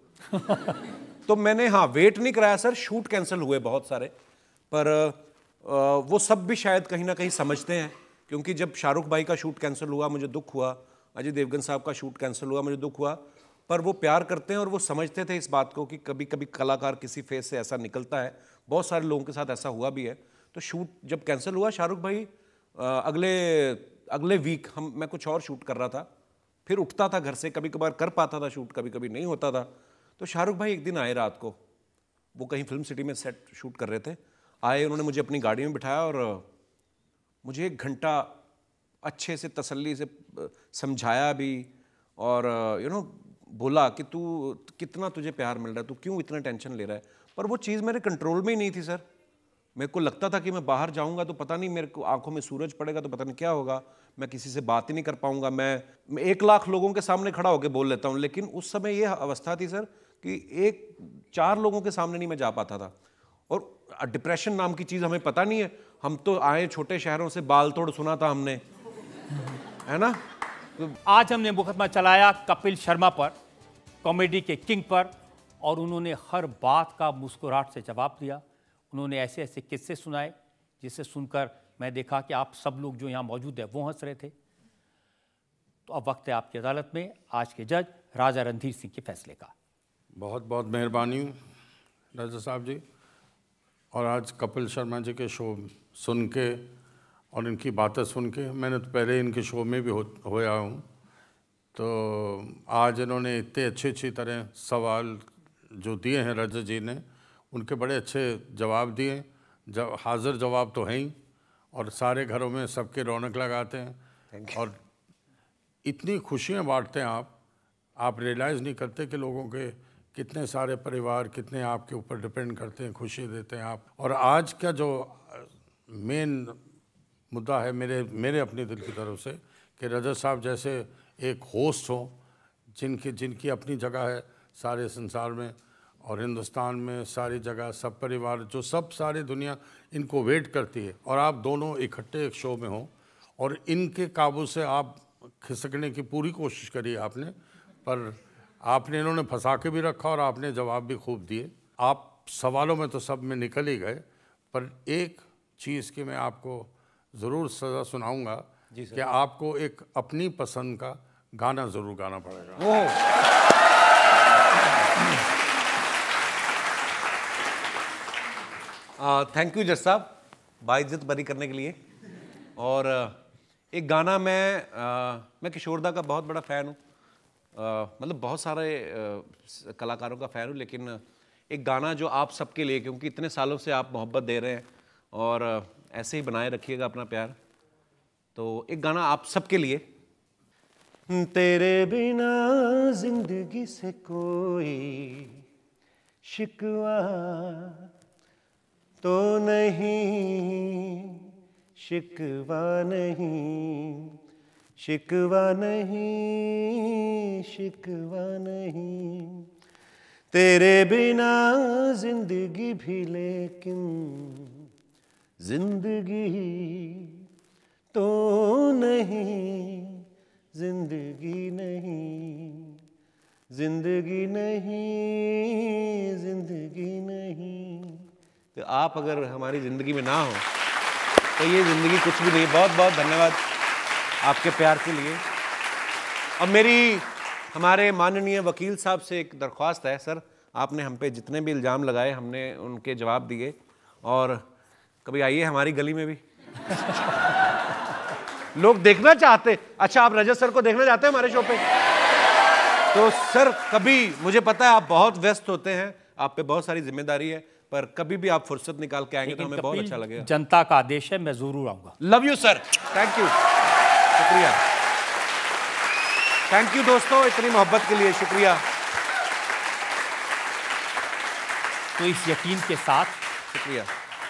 तो मैंने हाँ वेट नहीं कराया सर शूट कैंसिल हुए बहुत सारे पर वो सब भी शायद कहीं ना कहीं समझते हैं क्योंकि जब शाहरुख भाई का शूट कैंसिल हुआ मुझे दुख हुआ अजय देवगन साहब का शूट कैंसिल हुआ मुझे दुख हुआ पर वो प्यार करते हैं और वो समझते थे इस बात को कि कभी कभी कलाकार किसी फेज से ऐसा निकलता है बहुत सारे लोगों के साथ ऐसा हुआ भी है तो शूट जब कैंसिल हुआ शाहरुख भाई अगले अगले वीक हम मैं कुछ और शूट कर रहा था फिर उठता था घर से कभी कभार कर पाता था शूट कभी कभी नहीं होता था तो शाहरुख भाई एक दिन आए रात को वो कहीं फिल्म सिटी में सेट शूट कर रहे थे आए उन्होंने मुझे अपनी गाड़ी में बिठाया और मुझे एक घंटा अच्छे से तसल्ली से समझाया भी और यू नो बोला कि तू कितना तुझे प्यार मिल रहा है तू क्यों इतना टेंशन ले रहा है पर वो चीज़ मेरे कंट्रोल में ही नहीं थी सर मेरे को लगता था कि मैं बाहर जाऊंगा तो पता नहीं मेरे को आंखों में सूरज पड़ेगा तो पता नहीं क्या होगा मैं किसी से बात ही नहीं कर पाऊंगा मैं, मैं एक लाख लोगों के सामने खड़ा होकर बोल लेता हूँ लेकिन उस समय यह अवस्था थी सर कि एक चार लोगों के सामने नहीं मैं जा पाता था और डिप्रेशन नाम की चीज़ हमें पता नहीं है हम तो आए छोटे शहरों से बाल तोड़ सुना था हमने है ना तो आज हमने मुकदमा चलाया कपिल शर्मा पर कॉमेडी के किंग पर और उन्होंने हर बात का मुस्कुराहट से जवाब दिया उन्होंने ऐसे ऐसे किस्से सुनाए जिसे सुनकर मैं देखा कि आप सब लोग जो यहाँ मौजूद है वो हंस रहे थे तो अब वक्त है आपकी अदालत में आज के जज राजा रणधीर सिंह के फैसले का बहुत बहुत मेहरबानी राजा साहब जी और आज कपिल शर्मा जी के शो सुन के और इनकी बातें सुन के मैंने तो पहले इनके शो में भी हो होया हूँ तो आज इन्होंने इतने अच्छी अच्छी तरह सवाल जो दिए हैं राजा जी ने उनके बड़े अच्छे जवाब दिए जब हाजिर जवाब तो हैं ही और सारे घरों में सबके रौनक लगाते हैं और इतनी खुशियाँ बांटते हैं आप आप रियलाइज़ नहीं करते कि लोगों के कितने सारे परिवार कितने आपके ऊपर डिपेंड करते हैं खुशी देते हैं आप और आज का जो मेन मुद्दा है मेरे मेरे अपने दिल की तरफ से कि रजत साहब जैसे एक होस्ट हों जिनकी जिनकी अपनी जगह है सारे संसार में और हिंदुस्तान में सारी जगह सब परिवार जो सब सारी दुनिया इनको वेट करती है और आप दोनों इकट्ठे एक शो में हो और इनके काबू से आप खिसकने की पूरी कोशिश करी आपने पर आपने इन्होंने फंसा के भी रखा और आपने जवाब भी खूब दिए आप सवालों में तो सब में निकल ही गए पर एक चीज़ की मैं आपको ज़रूर सज़ा सुनाऊंगा कि आपको एक अपनी पसंद का गाना ज़रूर गाना पड़ेगा थैंक यू जस साहब बाइज्जत बरी करने के लिए और uh, एक गाना मैं uh, मैं किशोरदा का बहुत बड़ा फ़ैन हूँ uh, मतलब बहुत सारे uh, कलाकारों का फ़ैन हूँ लेकिन uh, एक गाना जो आप सबके लिए क्योंकि इतने सालों से आप मोहब्बत दे रहे हैं और uh, ऐसे ही बनाए रखिएगा अपना प्यार तो एक गाना आप सबके लिए तेरे बिना जिंदगी से कोई शिकवा तो नहीं शिकवा नहीं शिकवा नहीं शिकवा नहीं तेरे बिना जिंदगी भी लेकिन जिंदगी तो नहीं जिंदगी नहीं जिंदगी नहीं जिंदगी नहीं तो आप अगर हमारी ज़िंदगी में ना हो तो ये ज़िंदगी कुछ भी नहीं बहुत बहुत धन्यवाद आपके प्यार के लिए अब मेरी हमारे माननीय वकील साहब से एक दरख्वास्त है सर आपने हम पे जितने भी इल्ज़ाम लगाए हमने उनके जवाब दिए और कभी आइए हमारी गली में भी लोग देखना चाहते अच्छा आप रजत सर को देखना चाहते हैं हमारे शो पे तो सर कभी मुझे पता है आप बहुत व्यस्त होते हैं आप पे बहुत सारी जिम्मेदारी है पर कभी भी आप फुर्सत निकाल के आएंगे तो हमें बहुत अच्छा लगेगा जनता का आदेश है मैं जरूर आऊंगा love you sir thank you शुक्रिया थैंक यू दोस्तों इतनी मोहब्बत के लिए शुक्रिया तो इस यकीन के साथ शुक्रिया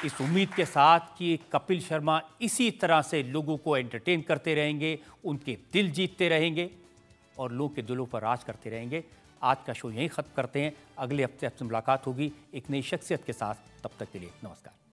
इस उम्मीद के साथ कि कपिल शर्मा इसी तरह से लोगों को एंटरटेन करते रहेंगे उनके दिल जीतते रहेंगे और लोग के दिलों पर राज करते रहेंगे आज का शो यहीं ख़त्म करते हैं अगले हफ्ते आपसे मुलाकात होगी एक नई शख्सियत के साथ तब तक के लिए नमस्कार